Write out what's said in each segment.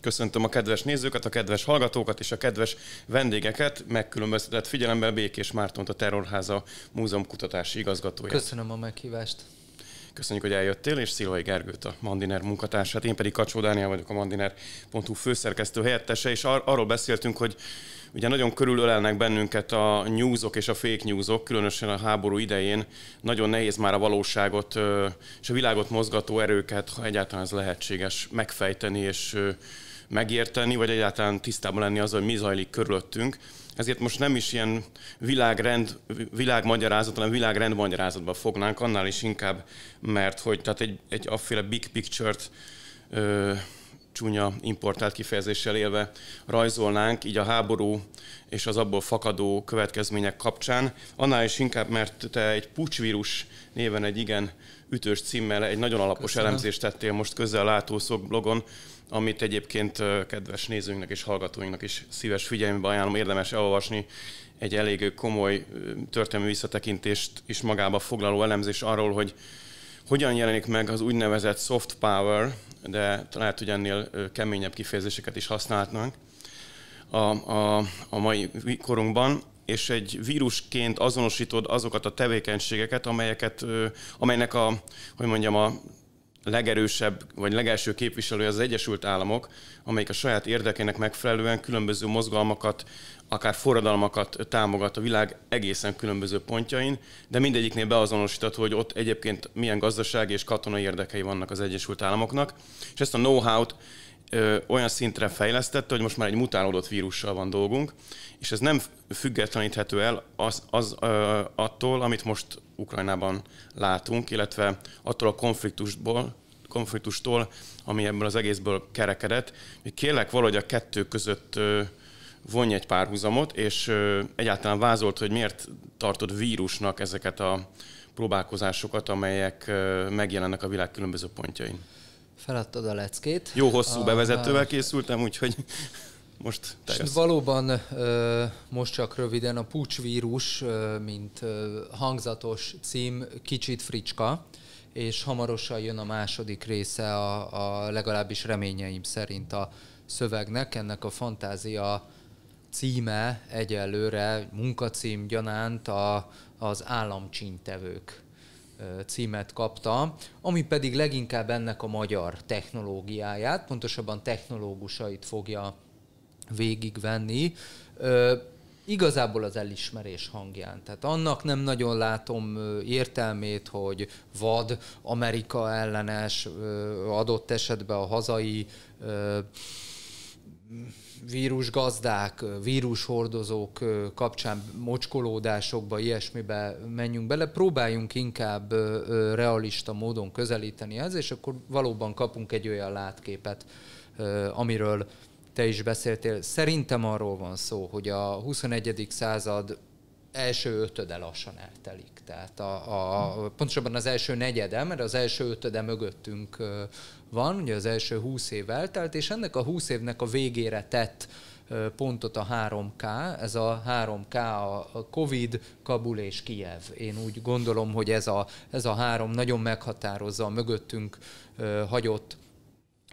Köszöntöm a kedves nézőket, a kedves hallgatókat és a kedves vendégeket, megkülönböztetett figyelemben Békés Mártont, a Terrorháza Múzeum kutatási igazgatója. Köszönöm a meghívást. Köszönjük, hogy eljöttél, és Szilvai Gergőt, a Mandiner munkatársát. Én pedig Kacsó Dániel vagyok, a Mandiner.hu főszerkesztő helyettese, és ar- arról beszéltünk, hogy ugye nagyon körülölelnek bennünket a newsok és a fake newsok, különösen a háború idején. Nagyon nehéz már a valóságot és a világot mozgató erőket, ha egyáltalán ez lehetséges, megfejteni és megérteni, vagy egyáltalán tisztában lenni az, hogy mi zajlik körülöttünk. Ezért most nem is ilyen világrend, világmagyarázat, hanem világrendmagyarázatba fognánk, annál is inkább, mert hogy tehát egy, egy afféle big picture-t ö, csúnya importált kifejezéssel élve rajzolnánk, így a háború és az abból fakadó következmények kapcsán. Annál is inkább, mert te egy pucsvírus néven egy igen ütős címmel egy nagyon alapos Köszönöm. elemzést tettél most közel a látószok blogon, amit egyébként kedves nézőinknek és hallgatóinknak is szíves figyelmébe ajánlom, érdemes elolvasni egy elég komoly történelmi visszatekintést is magába foglaló elemzés arról, hogy hogyan jelenik meg az úgynevezett soft power, de lehet, hogy ennél keményebb kifejezéseket is használhatnánk a, a, a mai korunkban, és egy vírusként azonosítod azokat a tevékenységeket, amelyeket, amelynek a, hogy mondjam, a legerősebb, vagy legelső képviselő az Egyesült Államok, amelyik a saját érdekének megfelelően különböző mozgalmakat, akár forradalmakat támogat a világ egészen különböző pontjain, de mindegyiknél beazonosított, hogy ott egyébként milyen gazdasági és katonai érdekei vannak az Egyesült Államoknak, és ezt a know-how-t ö, olyan szintre fejlesztette, hogy most már egy mutálódott vírussal van dolgunk, és ez nem függetleníthető el az, az ö, attól, amit most Ukrajnában látunk, illetve attól a konfliktusból, konfliktustól, ami ebből az egészből kerekedett, hogy kérlek valahogy a kettő között vonj egy párhuzamot, és egyáltalán vázolt, hogy miért tartod vírusnak ezeket a próbálkozásokat, amelyek megjelennek a világ különböző pontjain. Feladtad a leckét. Jó hosszú a... bevezetővel készültem, úgyhogy most teljesen. valóban most csak röviden a pucsvírus, mint hangzatos cím, kicsit fricska, és hamarosan jön a második része, a, a legalábbis reményeim szerint a szövegnek. Ennek a fantázia címe egyelőre, munkacím gyanánt a, az államcsintevők címet kapta, ami pedig leginkább ennek a magyar technológiáját, pontosabban technológusait fogja végigvenni. Ö, igazából az elismerés hangján. Tehát annak nem nagyon látom értelmét, hogy vad, Amerika ellenes, adott esetben a hazai vírusgazdák, vírushordozók kapcsán mocskolódásokba, ilyesmibe menjünk bele, próbáljunk inkább realista módon közelíteni ez, és akkor valóban kapunk egy olyan látképet, amiről te is beszéltél, szerintem arról van szó, hogy a 21. század első ötöde lassan eltelik. Tehát a, a, pontosabban az első negyede, mert az első ötöde mögöttünk van, ugye az első 20 év eltelt, és ennek a 20 évnek a végére tett pontot a 3K. Ez a 3K a Covid, Kabul és Kijev. Én úgy gondolom, hogy ez a, ez a három nagyon meghatározza a mögöttünk hagyott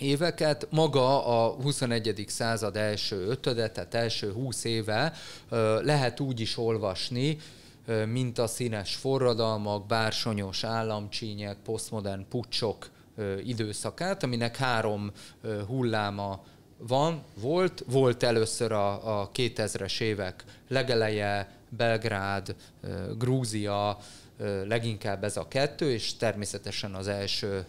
éveket, maga a 21. század első ötöde, tehát első 20 éve lehet úgy is olvasni, mint a színes forradalmak, bársonyos államcsínyek, posztmodern pucsok időszakát, aminek három hulláma van, volt, volt először a, a 2000-es évek legeleje, Belgrád, Grúzia, leginkább ez a kettő, és természetesen az első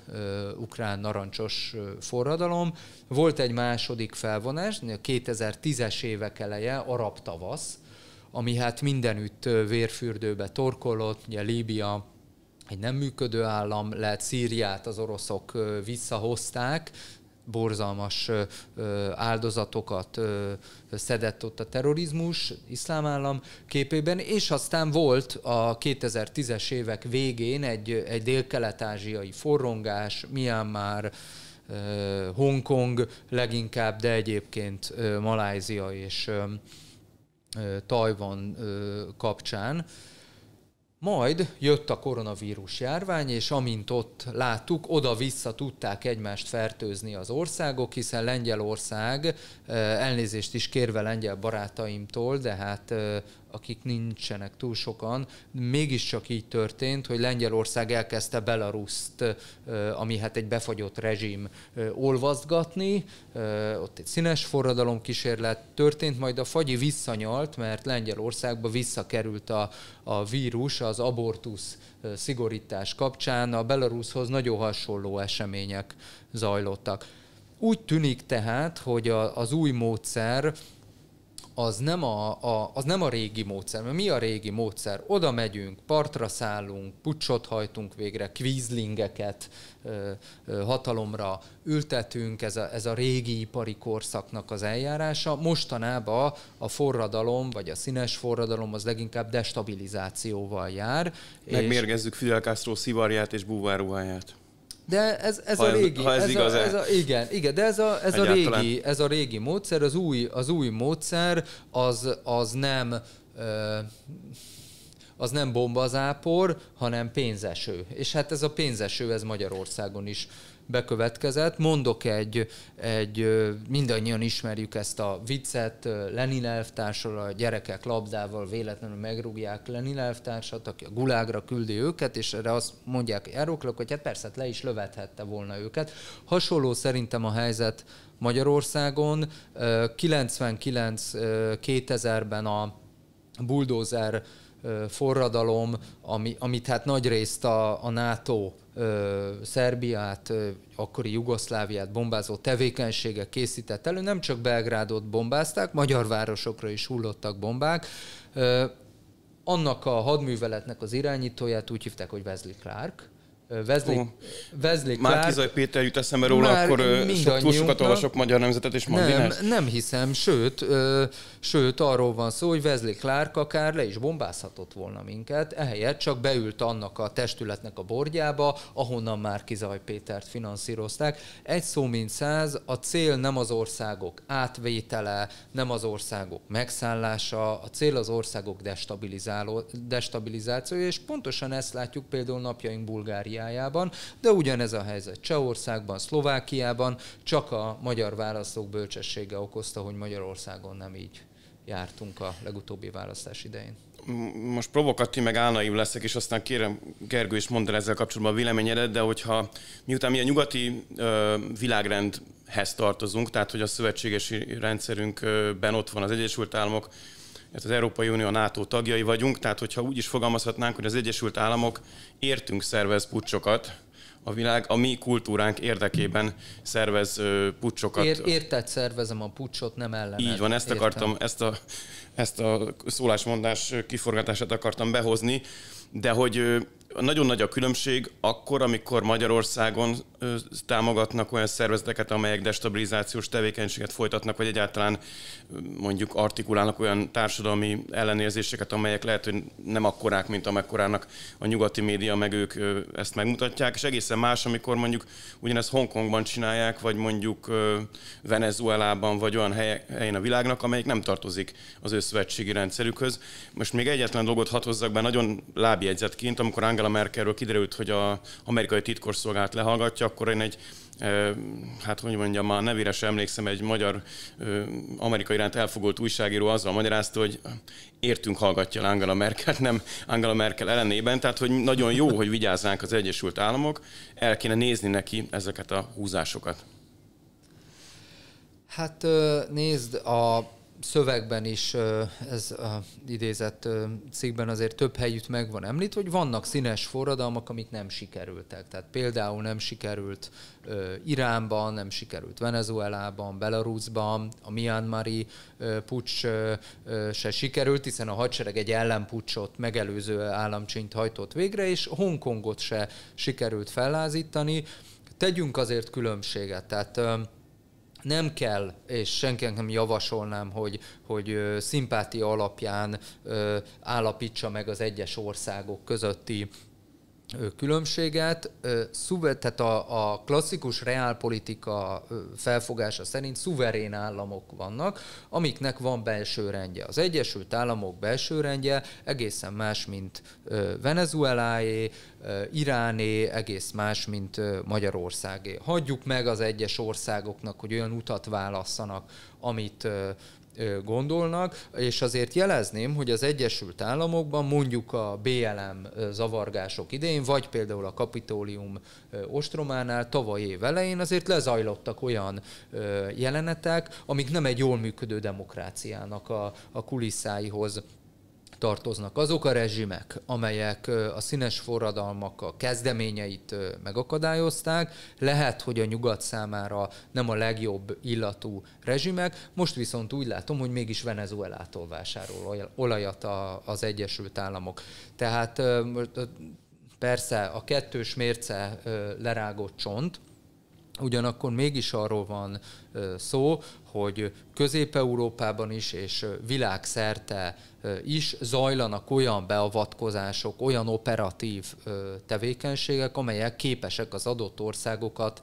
ukrán narancsos forradalom. Volt egy második felvonás, a 2010-es évek eleje, arab tavasz, ami hát mindenütt vérfürdőbe torkolott, ugye Líbia egy nem működő állam lett, Szíriát az oroszok visszahozták, borzalmas áldozatokat szedett ott a terrorizmus, iszlám állam képében, és aztán volt a 2010-es évek végén egy, egy dél-kelet-ázsiai forrongás, Myanmar, Hongkong leginkább, de egyébként Malázia és Tajvan kapcsán, majd jött a koronavírus járvány, és amint ott láttuk, oda-vissza tudták egymást fertőzni az országok, hiszen Lengyelország, eh, elnézést is kérve lengyel barátaimtól, de hát eh, akik nincsenek túl sokan, mégiscsak így történt, hogy Lengyelország elkezdte Belaruszt, ami hát egy befagyott rezsim, olvazgatni, ott egy színes forradalom kísérlet történt, majd a fagyi visszanyalt, mert Lengyelországba visszakerült a, a vírus az abortusz szigorítás kapcsán, a Belarushoz nagyon hasonló események zajlottak. Úgy tűnik tehát, hogy a, az új módszer az nem a, a, az nem a régi módszer. Mert mi a régi módszer? Oda megyünk, partra szállunk, pucsot hajtunk végre, kvízlingeket ö, ö, hatalomra ültetünk, ez a, ez a régi ipari korszaknak az eljárása. Mostanában a forradalom, vagy a színes forradalom az leginkább destabilizációval jár. Megmérgezzük és... Fidel Castro szivarját és búváruháját. De ez, ez ha a régi. Ez, ha ez, ez, igaz, a, ez a, igen, igen, de ez a, ez a régi, ez a régi módszer, az új, az új módszer, az, az nem az nem bombazápor, hanem pénzeső. És hát ez a pénzeső, ez Magyarországon is bekövetkezett. Mondok egy, egy mindannyian ismerjük ezt a viccet, Lenin a gyerekek labdával véletlenül megrúgják Lenin elvtársat, aki a gulágra küldi őket, és erre azt mondják járóklok, hogy hát persze hát le is lövethette volna őket. Hasonló szerintem a helyzet Magyarországon. 99-2000-ben a buldózer forradalom, ami, amit hát nagyrészt a, a NATO Szerbiát, akkori Jugoszláviát bombázó tevékenysége készített elő. Nem csak Belgrádot bombázták, magyar városokra is hullottak bombák. Annak a hadműveletnek az irányítóját úgy hívták, hogy Wesley Clark, vezlik uh, Vezlik Már Kizaj Péter jut eszembe róla, Már akkor sok, túl sokat olvasok Magyar Nemzetet és Mandinát. Nem, nem hiszem, sőt, ö, sőt arról van szó, hogy vezlik Clark akár le is bombázhatott volna minket, ehelyett csak beült annak a testületnek a bordjába, ahonnan már Kizaj Pétert finanszírozták. Egy szó mint száz, a cél nem az országok átvétele, nem az országok megszállása, a cél az országok destabilizáció, és pontosan ezt látjuk például napjaink Bulgáriában Ausztriájában, de ugyanez a helyzet Csehországban, Szlovákiában, csak a magyar választók bölcsessége okozta, hogy Magyarországon nem így jártunk a legutóbbi választás idején most provokatív, meg álnaív leszek, és aztán kérem, Gergő is mondd el ezzel kapcsolatban a véleményedet, de hogyha miután mi a nyugati ö, világrendhez tartozunk, tehát hogy a szövetségesi rendszerünkben ott van az Egyesült Államok, mert hát az Európai Unió a NATO tagjai vagyunk, tehát hogyha úgy is fogalmazhatnánk, hogy az Egyesült Államok értünk szervez pucsokat, a világ a mi kultúránk érdekében szervez pucsokat. Ér, érted szervezem a pucsot, nem ellen. Így van, ezt akartam, ezt a, ezt a szólásmondás kiforgatását akartam behozni, de hogy nagyon nagy a különbség akkor, amikor Magyarországon támogatnak olyan szervezeteket, amelyek destabilizációs tevékenységet folytatnak, vagy egyáltalán mondjuk artikulálnak olyan társadalmi ellenérzéseket, amelyek lehet, hogy nem akkorák, mint amekkorának a nyugati média, meg ők ezt megmutatják, és egészen más, amikor mondjuk ugyanezt Hongkongban csinálják, vagy mondjuk Venezuelában, vagy olyan helyen a világnak, amelyik nem tartozik az ő szövetségi rendszerükhöz. Most még egyetlen dolgot hatozzak hozzak be, nagyon lábjegyzetként, amikor Angela Angela Merkelről kiderült, hogy a amerikai titkosszolgált lehallgatja, akkor én egy eh, hát hogy mondjam, már nevére sem emlékszem, egy magyar eh, amerikai iránt elfogult újságíró azzal magyarázta, hogy értünk hallgatja el Angela Merkel, nem Angela Merkel ellenében, tehát hogy nagyon jó, hogy vigyázzánk az Egyesült Államok, el kéne nézni neki ezeket a húzásokat. Hát nézd, a szövegben is, ez a idézett cikkben azért több helyütt meg van említve, hogy vannak színes forradalmak, amik nem sikerültek. Tehát például nem sikerült Iránban, nem sikerült Venezuelában, Belarusban, a Myanmari pucs se sikerült, hiszen a hadsereg egy ellenpucsot megelőző államcsint hajtott végre, és Hongkongot se sikerült fellázítani. Tegyünk azért különbséget, tehát nem kell, és senkinek nem javasolnám, hogy, hogy szimpátia alapján állapítsa meg az egyes országok közötti különbséget. tehát a, a klasszikus reálpolitika felfogása szerint szuverén államok vannak, amiknek van belső rendje. Az Egyesült Államok belső rendje egészen más, mint Venezueláé, Iráné, egész más, mint Magyarországé. Hagyjuk meg az egyes országoknak, hogy olyan utat válasszanak, amit gondolnak, és azért jelezném, hogy az Egyesült Államokban mondjuk a BLM zavargások idején, vagy például a Kapitólium ostrománál tavaly év elején azért lezajlottak olyan jelenetek, amik nem egy jól működő demokráciának a, a kulisszáihoz tartoznak azok a rezsimek, amelyek a színes forradalmak a kezdeményeit megakadályozták, lehet, hogy a nyugat számára nem a legjobb illatú rezsimek, most viszont úgy látom, hogy mégis Venezuelától vásárol olajat az Egyesült Államok. Tehát persze a kettős mérce lerágott csont, Ugyanakkor mégis arról van szó, hogy Közép-Európában is és világszerte is zajlanak olyan beavatkozások, olyan operatív tevékenységek, amelyek képesek az adott országokat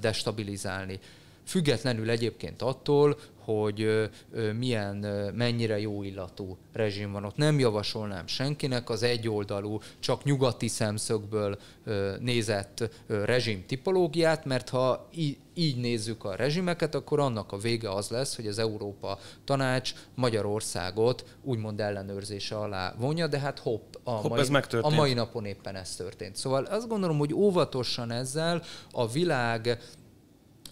destabilizálni. Függetlenül egyébként attól, hogy milyen, mennyire jó illatú rezsim van ott. Nem javasolnám senkinek az egyoldalú, csak nyugati szemszögből nézett rezsim tipológiát, mert ha így nézzük a rezsimeket, akkor annak a vége az lesz, hogy az Európa Tanács Magyarországot úgymond ellenőrzése alá vonja, de hát hopp, a, hopp, mai, ez a mai napon éppen ez történt. Szóval azt gondolom, hogy óvatosan ezzel a világ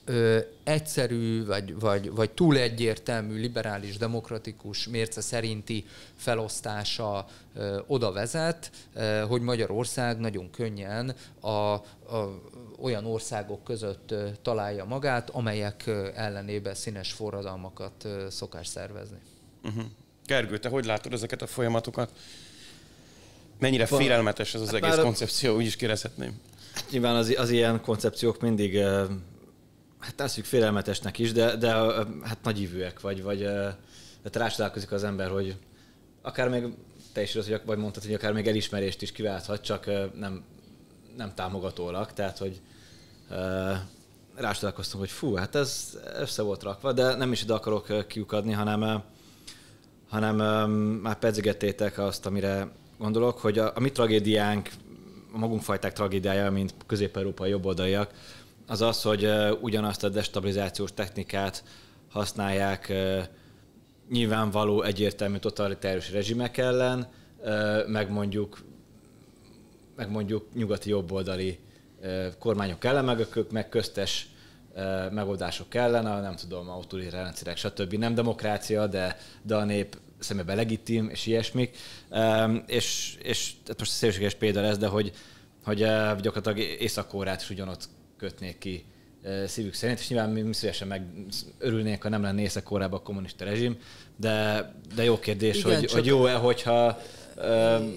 ö, egyszerű vagy, vagy, vagy túl egyértelmű liberális demokratikus mérce szerinti felosztása ö, oda vezet, ö, hogy Magyarország nagyon könnyen a, a, olyan országok között ö, találja magát, amelyek ö, ellenébe színes forradalmakat ö, szokás szervezni. Uh-huh. Gergő, te hogy látod ezeket a folyamatokat? Mennyire Van, félelmetes ez az hát egész koncepció, úgy is kérdezhetném. Nyilván az, az ilyen koncepciók mindig hát tesszük félelmetesnek is, de, de hát nagy hívőek vagy, vagy tehát rácsodálkozik az ember, hogy akár még te is az vagy mondtad, hogy akár még elismerést is kiválthat, csak nem, nem támogatólag, tehát hogy rácsodálkoztam, hogy fú, hát ez össze volt rakva, de nem is ide akarok kiukadni, hanem, hanem már pedzegettétek azt, amire gondolok, hogy a, a mi tragédiánk, a magunk fajták tragédiája, mint közép-európai jobboldaiak, az az, hogy ugyanazt a destabilizációs technikát használják nyilvánvaló, egyértelmű totalitárius rezsimek ellen, meg mondjuk, meg mondjuk nyugati jobboldali kormányok ellen, meg, meg köztes megoldások ellen, a nem tudom, autóri rendszerek, stb. Nem demokrácia, de, de a nép szemébe legitim, és ilyesmik. És, és most a szélséges példa lesz, de hogy, hogy gyakorlatilag Észak-Kórát is ugyanott kötnék ki szívük szerint, és nyilván mi szívesen meg örülnénk, ha nem lenne észak a kommunista rezsim, de, de jó kérdés, Igen, hogy, hogy jó-e, hogyha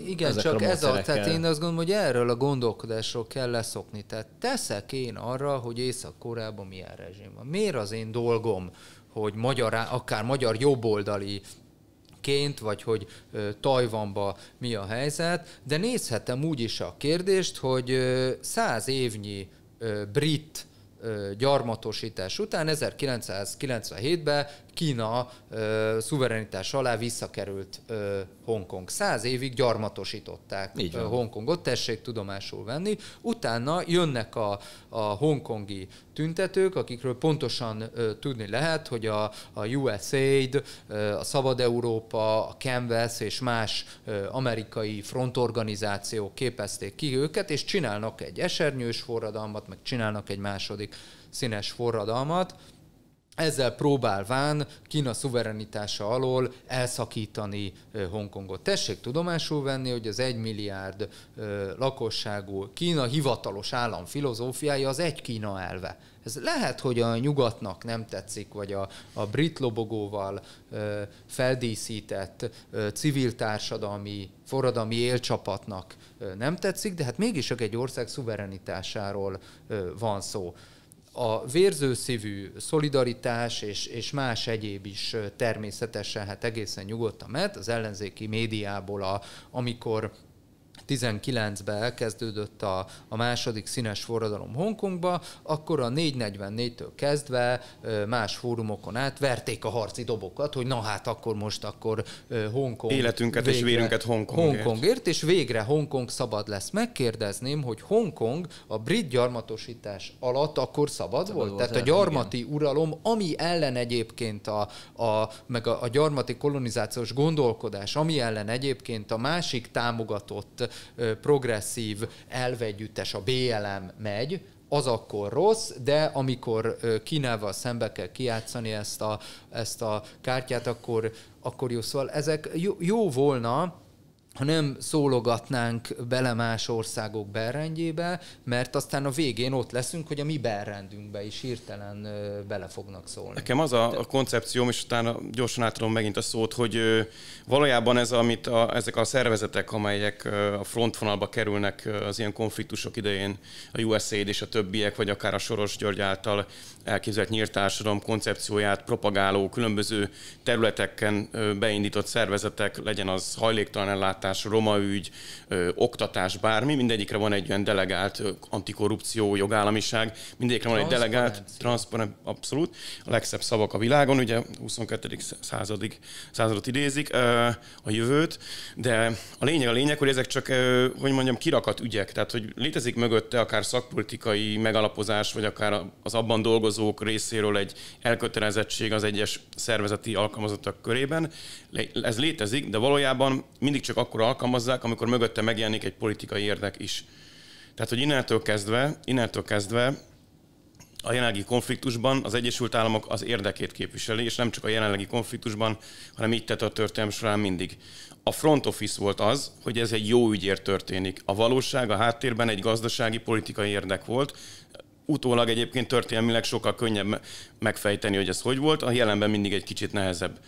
igen, csak ez a, tehát én azt gondolom, hogy erről a gondolkodásról kell leszokni. Tehát teszek én arra, hogy Észak-Koreában milyen rezsim van. Miért az én dolgom, hogy magyar, akár magyar jobboldali ként, vagy hogy Tajvanba mi a helyzet, de nézhetem úgy is a kérdést, hogy száz évnyi brit gyarmatosítás után 1997-ben Kína ö, szuverenitás alá visszakerült ö, Hongkong. Száz évig gyarmatosították Így van. Hongkongot, tessék tudomásul venni. Utána jönnek a, a hongkongi tüntetők, akikről pontosan ö, tudni lehet, hogy a, a USAID, ö, a Szabad Európa, a Canvas és más ö, amerikai frontorganizációk képezték ki őket, és csinálnak egy esernyős forradalmat, meg csinálnak egy második színes forradalmat ezzel próbálván Kína szuverenitása alól elszakítani Hongkongot. Tessék tudomásul venni, hogy az egy milliárd lakosságú Kína hivatalos állam filozófiája az egy Kína elve. Ez lehet, hogy a nyugatnak nem tetszik, vagy a, a brit lobogóval ö, feldíszített ö, civil társadalmi, forradalmi élcsapatnak ö, nem tetszik, de hát mégis csak egy ország szuverenitásáról ö, van szó a vérzőszívű szolidaritás és, és más egyéb is természetesen, hát egészen nyugodtan mert az ellenzéki médiából, a, amikor 19-ben elkezdődött a, a második színes forradalom Hongkongba, akkor a 444-től kezdve más fórumokon át verték a harci dobokat, hogy na hát akkor most akkor Hongkong... Életünket végre, és vérünket Hongkongért. Hongkongért, és végre Hongkong szabad lesz. Megkérdezném, hogy Hongkong a brit gyarmatosítás alatt akkor szabad, szabad volt? volt? Tehát a gyarmati igen. uralom, ami ellen egyébként a, a meg a, a gyarmati kolonizációs gondolkodás, ami ellen egyébként a másik támogatott progresszív elvegyüttes, a BLM megy, az akkor rossz, de amikor Kínával szembe kell kiátszani ezt a, ezt a kártyát, akkor, akkor jó. Szóval ezek jó, jó volna, ha nem szólogatnánk bele más országok berrendjébe, mert aztán a végén ott leszünk, hogy a mi berrendünkbe is hirtelen bele fognak szólni. Nekem az a, a koncepcióm, és utána gyorsan átadom megint a szót, hogy valójában ez, amit a, ezek a szervezetek, amelyek a frontvonalba kerülnek az ilyen konfliktusok idején, a USAID és a többiek, vagy akár a Soros György által elképzelt nyílt társadalom koncepcióját propagáló különböző területeken beindított szervezetek, legyen az hajléktalan ellátás, oktatás, roma ügy, ö, oktatás, bármi, mindegyikre van egy olyan delegált ö, antikorrupció, jogállamiság, mindegyikre van egy delegált, transzparent, abszolút, a legszebb szavak a világon, ugye 22. századig, századot idézik ö, a jövőt, de a lényeg a lényeg, hogy ezek csak, ö, hogy mondjam, kirakat ügyek, tehát hogy létezik mögötte akár szakpolitikai megalapozás, vagy akár az abban dolgozók részéről egy elkötelezettség az egyes szervezeti alkalmazottak körében. Ez létezik, de valójában mindig csak akkor akkor alkalmazzák, amikor mögötte megjelenik egy politikai érdek is. Tehát, hogy innentől kezdve, innentől kezdve a jelenlegi konfliktusban az Egyesült Államok az érdekét képviseli, és nem csak a jelenlegi konfliktusban, hanem így tett a történelm során mindig. A front office volt az, hogy ez egy jó ügyért történik. A valóság a háttérben egy gazdasági, politikai érdek volt, utólag egyébként történelmileg sokkal könnyebb megfejteni, hogy ez hogy volt, a jelenben mindig egy kicsit nehezebb.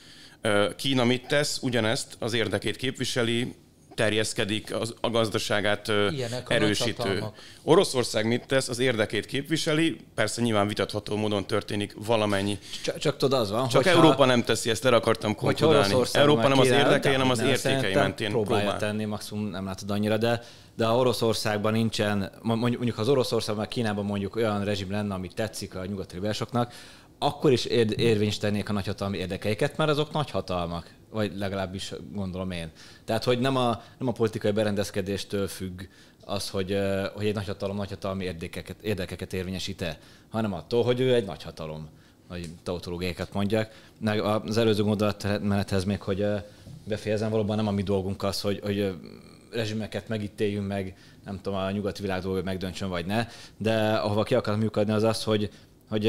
Kína mit tesz? Ugyanezt az érdekét képviseli, terjeszkedik, az, a gazdaságát Ilyenek erősítő. A Oroszország mit tesz? Az érdekét képviseli, persze nyilván vitatható módon történik valamennyi. Csak, csak tudod, az van, Csak hogyha, Európa nem teszi, ezt erre akartam konkludálni. Európa nem az érdekei, hanem az értékei mentén próbálja próbál. tenni, maximum nem látod annyira, de de ha Oroszországban nincsen, mondjuk, mondjuk az Oroszországban, Kínában mondjuk olyan rezsim lenne, ami tetszik a nyugati liberálisoknak, akkor is ér, tennék a nagyhatalmi érdekeiket, mert azok nagyhatalmak, vagy legalábbis gondolom én. Tehát, hogy nem a, nem a politikai berendezkedéstől függ az, hogy, hogy egy nagyhatalom nagyhatalmi érdekeket, érdekeket érvényesít-e, hanem attól, hogy ő egy nagyhatalom, hogy tautológiákat mondjak. Az előző gondolatmenethez még, hogy befejezem, valóban nem a mi dolgunk az, hogy, hogy rezsimeket megítéljünk meg, nem tudom, a nyugati világ dolga megdöntsön vagy ne, de ahova ki akarom lyukadni az az, hogy hogy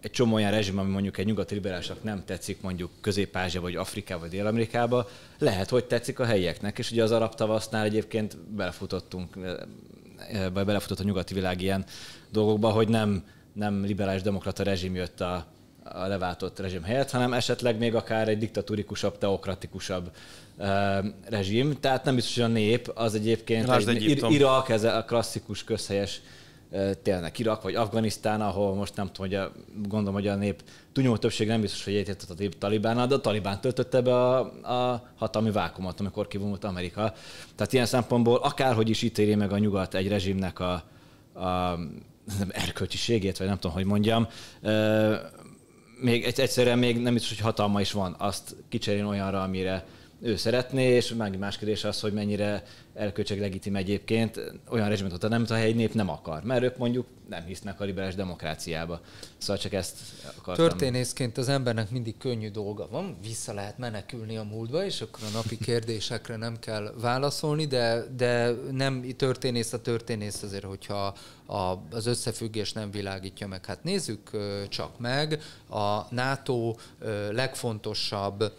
egy csomó olyan rezsim, ami mondjuk egy nyugati liberálisnak nem tetszik, mondjuk Közép-Ázsia, vagy Afrika, vagy Dél-Amerikába, lehet, hogy tetszik a helyieknek. És ugye az arab tavasznál egyébként belefutottunk, vagy belefutott a nyugati világ ilyen dolgokba, hogy nem, nem liberális demokrata rezsim jött a, a leváltott rezsim helyett, hanem esetleg még akár egy diktatúrikusabb, teokratikusabb uh, rezsim. Tehát nem biztos, hogy a nép az egyébként Lásd egy, egy Irak, ez a klasszikus közhelyes télnek Irak vagy Afganisztán, ahol most nem tudom, hogy a, gondolom, hogy a nép túlnyomó többség nem biztos, hogy egyetett a talibán, de a Talibán töltötte be a, a hatalmi vákumot, amikor kivonult Amerika. Tehát ilyen szempontból akárhogy is ítéli meg a nyugat egy rezsimnek a, a nem, erkölcsiségét, vagy nem tudom, hogy mondjam, még egyszerűen még nem biztos, hogy hatalma is van azt kicserélni olyanra, amire ő szeretné, és meg más kérdés az, hogy mennyire erkölcsileg legitim egyébként olyan rezsimet ott nem, a helyi nép nem akar, mert ők mondjuk nem hisznek a liberális demokráciába. Szóval csak ezt akartam. Történészként az embernek mindig könnyű dolga van, vissza lehet menekülni a múltba, és akkor a napi kérdésekre nem kell válaszolni, de, de nem történész a történész azért, hogyha a, az összefüggés nem világítja meg. Hát nézzük csak meg, a NATO legfontosabb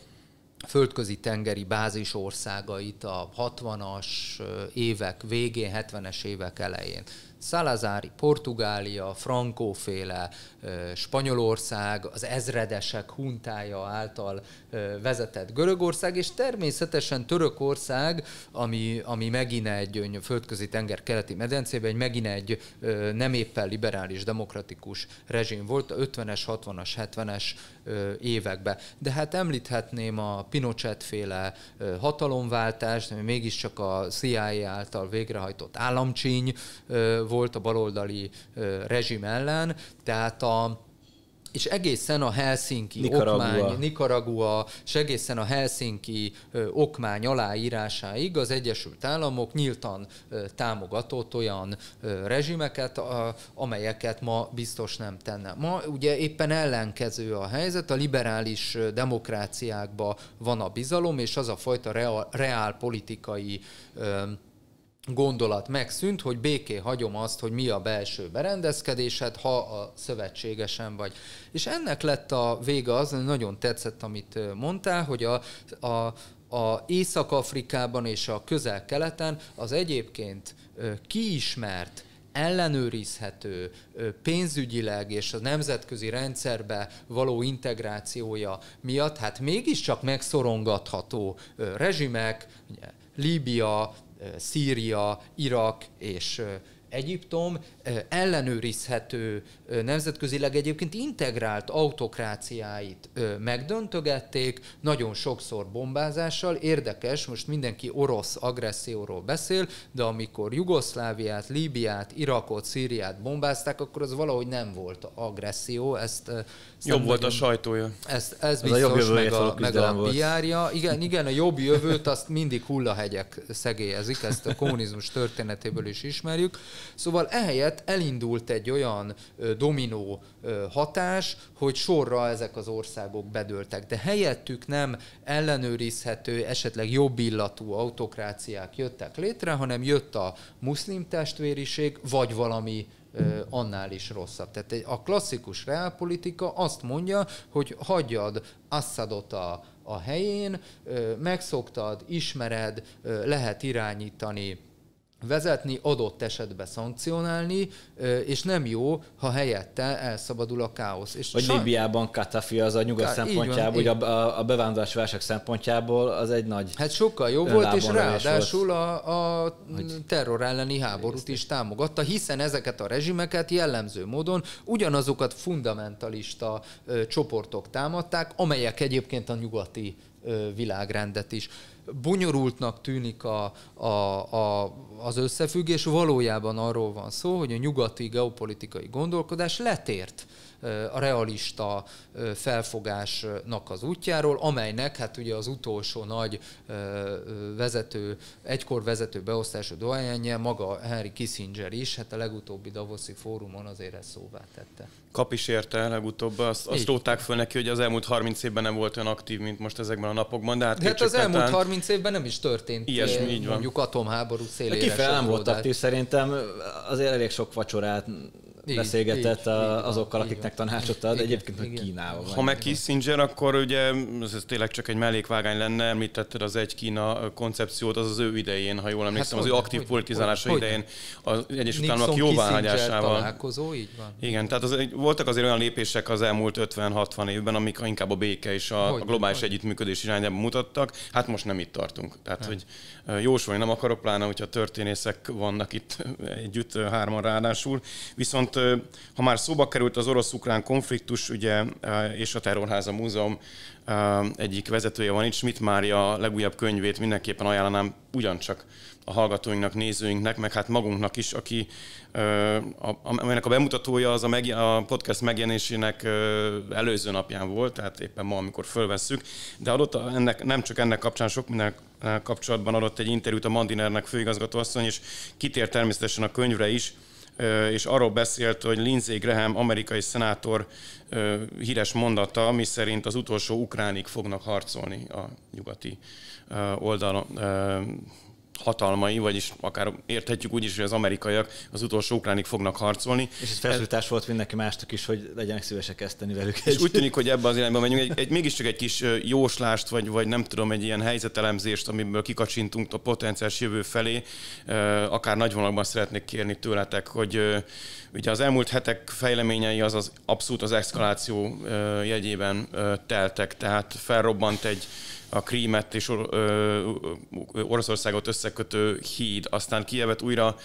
földközi tengeri bázis országait a 60-as évek végén, 70-es évek elején. Szalazári, Portugália, Frankóféle, Spanyolország, az ezredesek huntája által vezetett Görögország, és természetesen Törökország, ami, ami megint egy földközi tenger keleti medencében, egy megint egy nem éppen liberális, demokratikus rezsim volt a 50-es, 60-as, 70-es években. De hát említhetném a Pinochet féle hatalomváltást, ami mégiscsak a CIA által végrehajtott államcsíny volt a baloldali rezsim ellen, tehát a és egészen a Helsinki Nicaragua. okmány, Nicaragua, és egészen a Helsinki okmány aláírásáig az Egyesült Államok nyíltan támogatott olyan rezsimeket, amelyeket ma biztos nem tenne. Ma ugye éppen ellenkező a helyzet, a liberális demokráciákba van a bizalom, és az a fajta reál, reál politikai gondolat megszűnt, hogy béké hagyom azt, hogy mi a belső berendezkedésed, ha a szövetségesen vagy. És ennek lett a vége az, hogy nagyon tetszett, amit mondtál, hogy a, a, a Észak-Afrikában és a közel-keleten az egyébként kiismert ellenőrizhető pénzügyileg és a nemzetközi rendszerbe való integrációja miatt, hát mégiscsak megszorongatható rezsimek, Líbia, Szíria, Irak és Egyiptom ellenőrizhető, nemzetközileg egyébként integrált autokráciáit megdöntögették, nagyon sokszor bombázással. Érdekes, most mindenki orosz agresszióról beszél, de amikor Jugoszláviát, Líbiát, Irakot, Szíriát bombázták, akkor az valahogy nem volt agresszió. Ezt, ezt jobb volt a sajtója. Ezt, ez, ez biztos, a meg a, meg a PR-ja. Igen, igen, a jobb jövőt azt mindig hullahegyek szegélyezik, ezt a kommunizmus történetéből is ismerjük. Szóval ehelyett elindult egy olyan dominó hatás, hogy sorra ezek az országok bedőltek. De helyettük nem ellenőrizhető, esetleg jobb illatú autokráciák jöttek létre, hanem jött a muszlim testvériség, vagy valami annál is rosszabb. Tehát a klasszikus reálpolitika azt mondja, hogy hagyjad Assadot a, a helyén, megszoktad, ismered, lehet irányítani vezetni, adott esetben szankcionálni, és nem jó, ha helyette elszabadul a káosz. És hogy saj... Libiában Katafi az a nyugat Ká... szempontjából, van, a, a bevándorlás válság szempontjából az egy nagy Hát sokkal jó volt, és ráadásul volt, a, a terror elleni háborút is támogatta, hiszen ezeket a rezsimeket jellemző módon ugyanazokat fundamentalista ö, csoportok támadták, amelyek egyébként a nyugati ö, világrendet is bonyolultnak tűnik a, a, a, az összefüggés, valójában arról van szó, hogy a nyugati geopolitikai gondolkodás letért a realista felfogásnak az útjáról, amelynek hát ugye az utolsó nagy vezető, egykor vezető beosztású dohányánja, maga Henry Kissinger is, hát a legutóbbi Davoszi fórumon azért ezt szóvá tette. Kap is érte legutóbb, azt, azt róták föl neki, hogy az elmúlt 30 évben nem volt olyan aktív, mint most ezekben a napokban. De hát, de hát az elmúlt 30 évben nem is történt ilyesmi, így mondjuk van. atomháború szélére. Ki nem volt aktív, szerintem azért elég sok vacsorát így, beszélgetett így, a, azokkal, így, akiknek tanácsot ad, egyébként meg Kínával. Ha meg Kissinger, akkor ugye ez tényleg csak egy mellékvágány lenne, tetted az egy Kína koncepciót, az az ő idején, ha jól hát emlékszem, hát, az hogy, ő aktív hogy, politizálása hogy, idején az Egyesült Államok jóváhagyásával. találkozó, így van. Igen, tehát az, voltak azért olyan lépések az elmúlt 50-60 évben, amik inkább a béke és a, hogy, a globális hogy. együttműködés irányába mutattak. Hát most nem itt tartunk. Tehát, nem. hogy jósolni nem akarok, pláne, hogyha történészek vannak itt együtt, hárman ráadásul. Viszont ha már szóba került az orosz-ukrán konfliktus, ugye, és a Terrorháza Múzeum egyik vezetője van itt, Schmidt Mária legújabb könyvét mindenképpen ajánlanám ugyancsak a hallgatóinknak, nézőinknek, meg hát magunknak is, aki, aminek a bemutatója az a, meg, a podcast megjelenésének előző napján volt, tehát éppen ma, amikor fölvesszük, de adott ennek, nem csak ennek kapcsán, sok minden kapcsolatban adott egy interjút a Mandinernek főigazgatóasszony, és kitér természetesen a könyvre is, és arról beszélt, hogy Lindsey Graham, amerikai szenátor híres mondata, mi szerint az utolsó ukránik fognak harcolni a nyugati oldalon, hatalmai, vagyis akár érthetjük úgy is, hogy az amerikaiak az utolsó ukránik fognak harcolni. És ez felszólítás volt mindenki másnak is, hogy legyenek szívesek kezdeni velük. És úgy tűnik, hogy ebbe az irányba menjünk. Egy, egy, mégiscsak egy kis jóslást, vagy, vagy nem tudom, egy ilyen helyzetelemzést, amiből kikacsintunk a potenciális jövő felé, akár nagy vonalban szeretnék kérni tőletek, hogy ugye az elmúlt hetek fejleményei az, az abszolút az eszkaláció jegyében teltek, tehát felrobbant egy a Krímet és Or- Oroszországot összekötő híd, aztán Kievet újra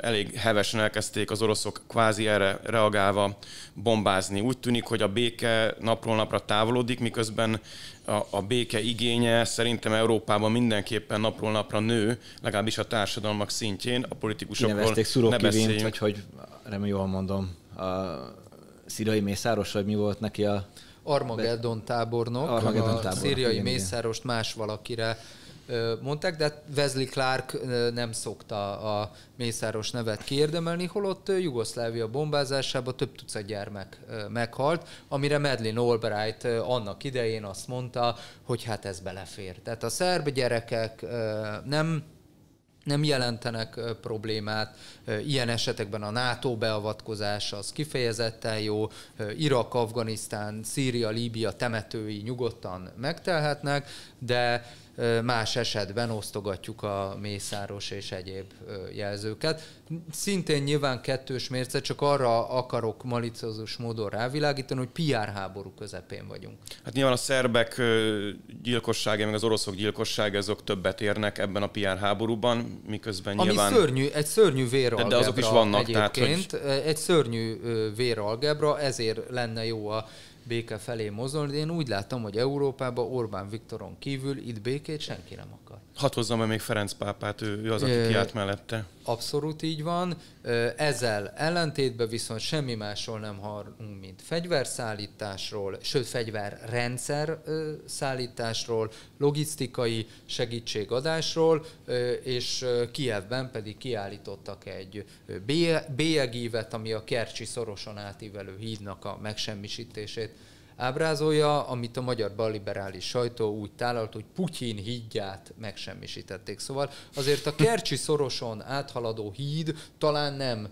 elég hevesen elkezdték az oroszok kvázi erre reagálva bombázni. Úgy tűnik, hogy a béke napról napra távolodik, miközben a, a béke igénye szerintem Európában mindenképpen napról napra nő, legalábbis a társadalmak szintjén, a politikusokról ne beszéljünk. Vagy hogy, remélem jól mondom, a szirai mészáros, vagy mi volt neki a Armageddon tábornok, Armageddon tábornok szíriai igen, mészárost igen. más valakire mondták, de hát Wesley Clark nem szokta a Mészáros nevet kiérdemelni, holott Jugoszlávia bombázásában több tucat gyermek meghalt, amire Madeleine Albright annak idején azt mondta, hogy hát ez belefér. Tehát a szerb gyerekek nem nem jelentenek problémát. Ilyen esetekben a NATO beavatkozása az kifejezetten jó. Irak, Afganisztán, Szíria, Líbia temetői nyugodtan megtelhetnek, de más esetben osztogatjuk a mészáros és egyéb jelzőket. Szintén nyilván kettős mérce, csak arra akarok malicozós módon rávilágítani, hogy PR háború közepén vagyunk. Hát nyilván a szerbek gyilkossága, meg az oroszok gyilkossága, azok többet érnek ebben a PR háborúban, miközben Ami nyilván... szörnyű, egy szörnyű véralgebra de, de azok is vannak, egyébként, tehát, hogy... egy szörnyű véralgebra, ezért lenne jó a béke felé mozolni, de én úgy láttam, hogy Európában Orbán Viktoron kívül itt békét senki nem akar. Hadd hozzam -e még Ferenc pápát, ő, ő az, aki kiállt mellette abszolút így van. Ezzel ellentétben viszont semmi másról nem hallunk, mint fegyverszállításról, sőt fegyverrendszer szállításról, logisztikai segítségadásról, és Kievben pedig kiállítottak egy bélyegívet, ami a Kercsi szorosan átívelő hídnak a megsemmisítését ábrázolja, amit a magyar balliberális sajtó úgy tálalt, hogy Putyin hídját megsemmisítették. Szóval azért a Kercsi szoroson áthaladó híd talán nem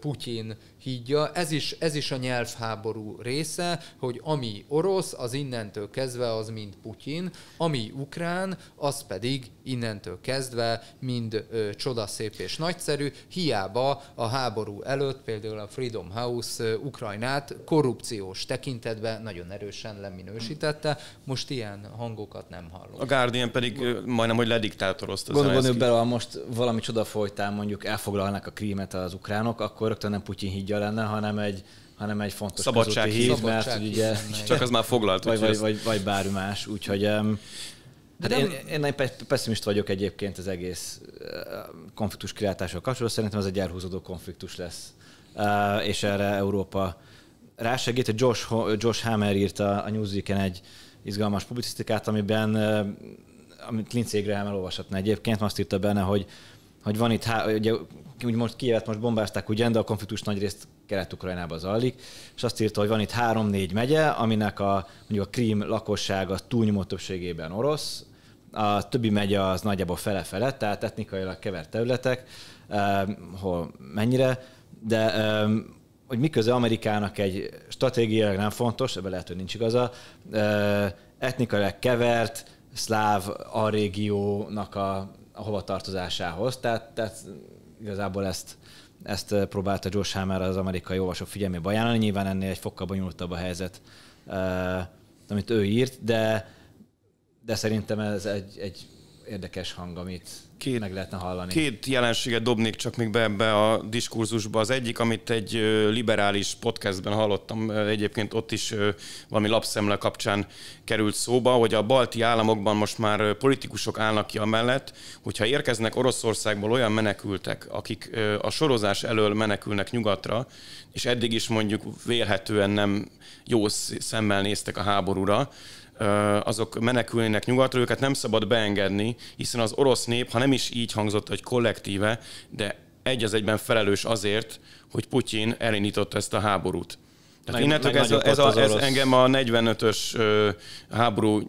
Putyin hídja. Ez is, ez is a nyelvháború része, hogy ami orosz, az innentől kezdve az mind Putyin, ami ukrán, az pedig innentől kezdve mind ö, csodaszép és nagyszerű, hiába a háború előtt például a Freedom House ö, Ukrajnát korrupciós tekintetben nagyon erősen leminősítette, most ilyen hangokat nem hallom. A Guardian pedig ö, majdnem, hogy lediktátorozta. Gondolom, hogy bele, ha most valami csoda folytán mondjuk elfoglalnak a krímet az ukránok, akkor rögtön nem Putyin hídja stratégia lenne, hanem egy, hanem egy fontos szabadság hív, szabadság mert hív, ugye... Csak az már foglalt. Vagy, vagy, vagy, vagy bármi más, úgyhogy... Hát én, én, én pessimist vagyok egyébként az egész eh, konfliktus kiáltással kapcsolatban. Szerintem ez egy elhúzódó konfliktus lesz. Eh, és erre Európa rásegít. Josh, Josh Hammer írta a Newsweek-en egy izgalmas publicisztikát, amiben eh, amit Lindsey Graham elolvashatna egyébként, azt írta benne, hogy hogy van itt, há, úgy most kijelent, most bombázták ugye, de a konfliktus nagyrészt kelet ukrajnában zajlik, és azt írta, hogy van itt három-négy megye, aminek a, mondjuk a krím lakossága túlnyomó többségében orosz, a többi megye az nagyjából fele-fele, tehát etnikailag kevert területek, eh, hol mennyire, de eh, hogy miközben Amerikának egy stratégiailag nem fontos, ebben lehet, hogy nincs igaza, eh, etnikailag kevert, szláv a régiónak a a hova tartozásához, Tehát, tehát igazából ezt, ezt próbálta Josh Hammer az amerikai olvasók figyelmébe ajánlani. Nyilván ennél egy fokkal bonyolultabb a helyzet, amit ő írt, de, de szerintem ez egy, egy érdekes hang, amit két, meg lehetne hallani. Két jelenséget dobnék csak még be ebbe a diskurzusba. Az egyik, amit egy liberális podcastben hallottam, egyébként ott is valami lapszemle kapcsán került szóba, hogy a balti államokban most már politikusok állnak ki amellett, hogyha érkeznek Oroszországból olyan menekültek, akik a sorozás elől menekülnek nyugatra, és eddig is mondjuk vélhetően nem jó szemmel néztek a háborúra, azok menekülnének nyugatra, őket nem szabad beengedni, hiszen az orosz nép, ha nem is így hangzott, hogy kollektíve, de egy az egyben felelős azért, hogy Putyin elindította ezt a háborút. Tehát meg, innentől meg ez, ez, a, ez engem a 45-ös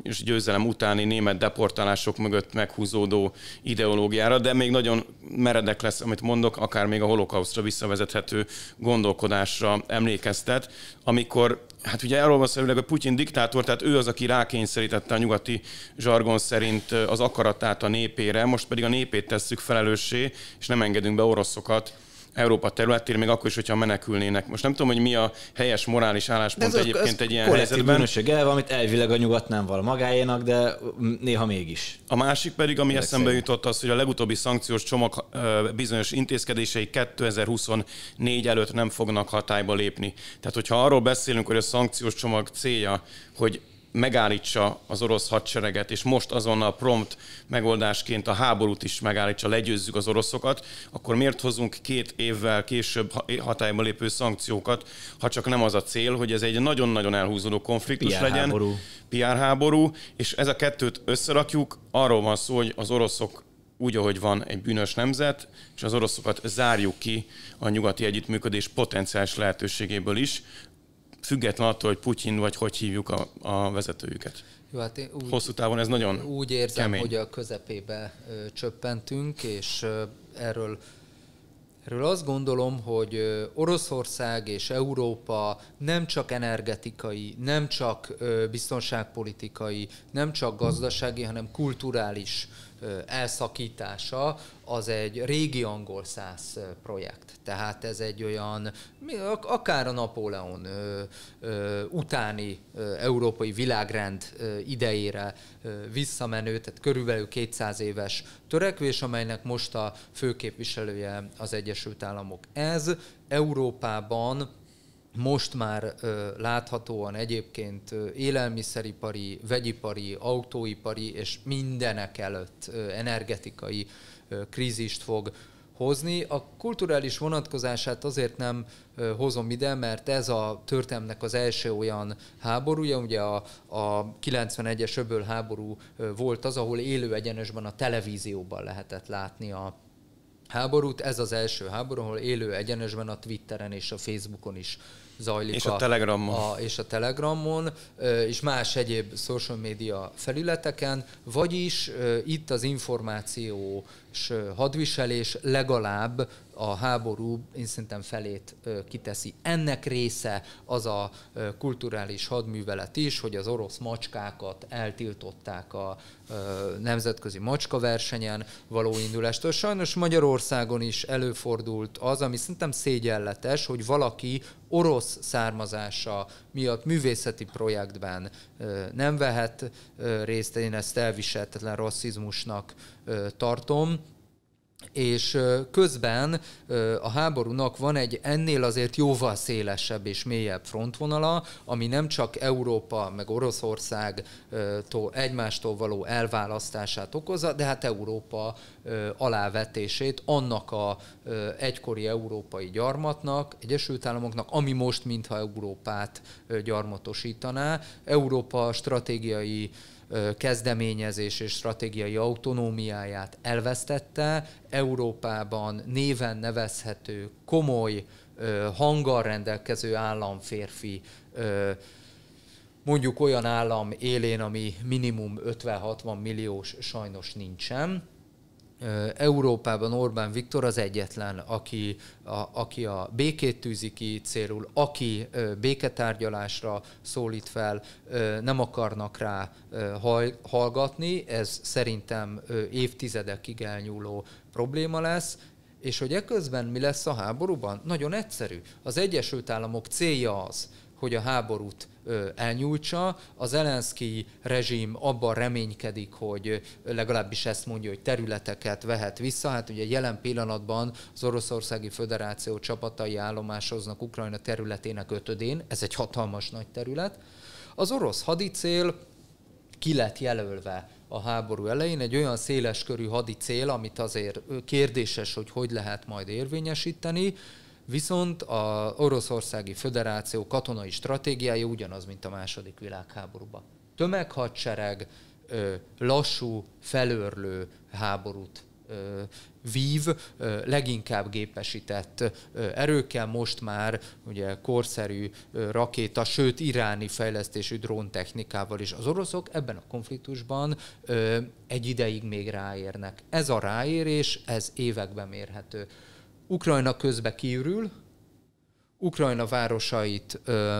és győzelem utáni német deportálások mögött meghúzódó ideológiára, de még nagyon meredek lesz, amit mondok, akár még a holokausztra visszavezethető gondolkodásra emlékeztet, amikor hát ugye arról van szerűleg, hogy Putyin diktátor, tehát ő az, aki rákényszerítette a nyugati zsargon szerint az akaratát a népére, most pedig a népét tesszük felelőssé, és nem engedünk be oroszokat Európa területén, még akkor is, hogyha menekülnének. Most nem tudom, hogy mi a helyes morális álláspont ez egyébként egy ilyen helyzetben. bűnösség elve, amit elvileg a nyugat nem val magáénak, de néha mégis. A másik pedig, ami Ezek eszembe szépen. jutott, az, hogy a legutóbbi szankciós csomag bizonyos intézkedései 2024 előtt nem fognak hatályba lépni. Tehát, hogyha arról beszélünk, hogy a szankciós csomag célja, hogy megállítsa az orosz hadsereget, és most azonnal prompt megoldásként a háborút is megállítsa, legyőzzük az oroszokat, akkor miért hozunk két évvel később hatályba lépő szankciókat, ha csak nem az a cél, hogy ez egy nagyon-nagyon elhúzódó konfliktus PR legyen, háború. PR háború, és ez a kettőt összerakjuk, arról van szó, hogy az oroszok úgy, ahogy van egy bűnös nemzet, és az oroszokat zárjuk ki a nyugati együttműködés potenciális lehetőségéből is, független attól, hogy Putyin vagy hogy hívjuk a, a vezetőjüket. Jó, hát én úgy, Hosszú távon ez nagyon Úgy érzem, kemény. hogy a közepébe ö, csöppentünk, és ö, erről, erről azt gondolom, hogy ö, Oroszország és Európa nem csak energetikai, nem csak ö, biztonságpolitikai, nem csak gazdasági, hanem kulturális elszakítása az egy régi angol száz projekt. Tehát ez egy olyan, akár a Napóleon utáni európai világrend idejére visszamenő, tehát körülbelül 200 éves törekvés, amelynek most a főképviselője az Egyesült Államok. Ez Európában most már láthatóan egyébként élelmiszeripari, vegyipari, autóipari és mindenek előtt energetikai krízist fog hozni. A kulturális vonatkozását azért nem hozom ide, mert ez a történetnek az első olyan háborúja, ugye a, a 91-es öböl háború volt az, ahol élő egyenesben a televízióban lehetett látni a, háborút. Ez az első háború, ahol élő egyenesben a Twitteren és a Facebookon is zajlik. És a, a Telegramon. A, és a Telegramon, és más egyéb social media felületeken, vagyis itt az információs hadviselés legalább a háború én szerintem felét kiteszi. Ennek része az a kulturális hadművelet is, hogy az orosz macskákat eltiltották a nemzetközi macskaversenyen való indulástól. Sajnos Magyarországon is előfordult az, ami szerintem szégyenletes, hogy valaki orosz származása miatt művészeti projektben nem vehet részt. Én ezt elviselhetetlen rasszizmusnak tartom és közben a háborúnak van egy ennél azért jóval szélesebb és mélyebb frontvonala, ami nem csak Európa meg Oroszország egymástól való elválasztását okozza, de hát Európa alávetését annak a egykori európai gyarmatnak, Egyesült Államoknak, ami most mintha Európát gyarmatosítaná. Európa stratégiai kezdeményezés és stratégiai autonómiáját elvesztette, Európában néven nevezhető komoly hanggal rendelkező államférfi mondjuk olyan állam élén, ami minimum 50-60 milliós sajnos nincsen. Európában Orbán Viktor az egyetlen, aki a, aki a békét tűzi ki célul, aki béketárgyalásra szólít fel, nem akarnak rá hallgatni, ez szerintem évtizedekig elnyúló probléma lesz, és hogy eközben mi lesz a háborúban? Nagyon egyszerű. Az Egyesült Államok célja az, hogy a háborút elnyújtsa. Az Elenszki rezsim abban reménykedik, hogy legalábbis ezt mondja, hogy területeket vehet vissza. Hát ugye jelen pillanatban az Oroszországi Föderáció csapatai állomásoznak Ukrajna területének ötödén, ez egy hatalmas nagy terület. Az orosz hadicél ki lett jelölve a háború elején, egy olyan széleskörű hadi cél, amit azért kérdéses, hogy hogy lehet majd érvényesíteni, Viszont a Oroszországi Föderáció katonai stratégiája ugyanaz, mint a második világháborúban. Tömeghadsereg, lassú, felörlő háborút vív, leginkább gépesített erőkkel, most már ugye korszerű rakéta, sőt iráni fejlesztésű dróntechnikával is. Az oroszok ebben a konfliktusban egy ideig még ráérnek. Ez a ráérés, ez években mérhető. Ukrajna közbe kiürül, Ukrajna városait ö,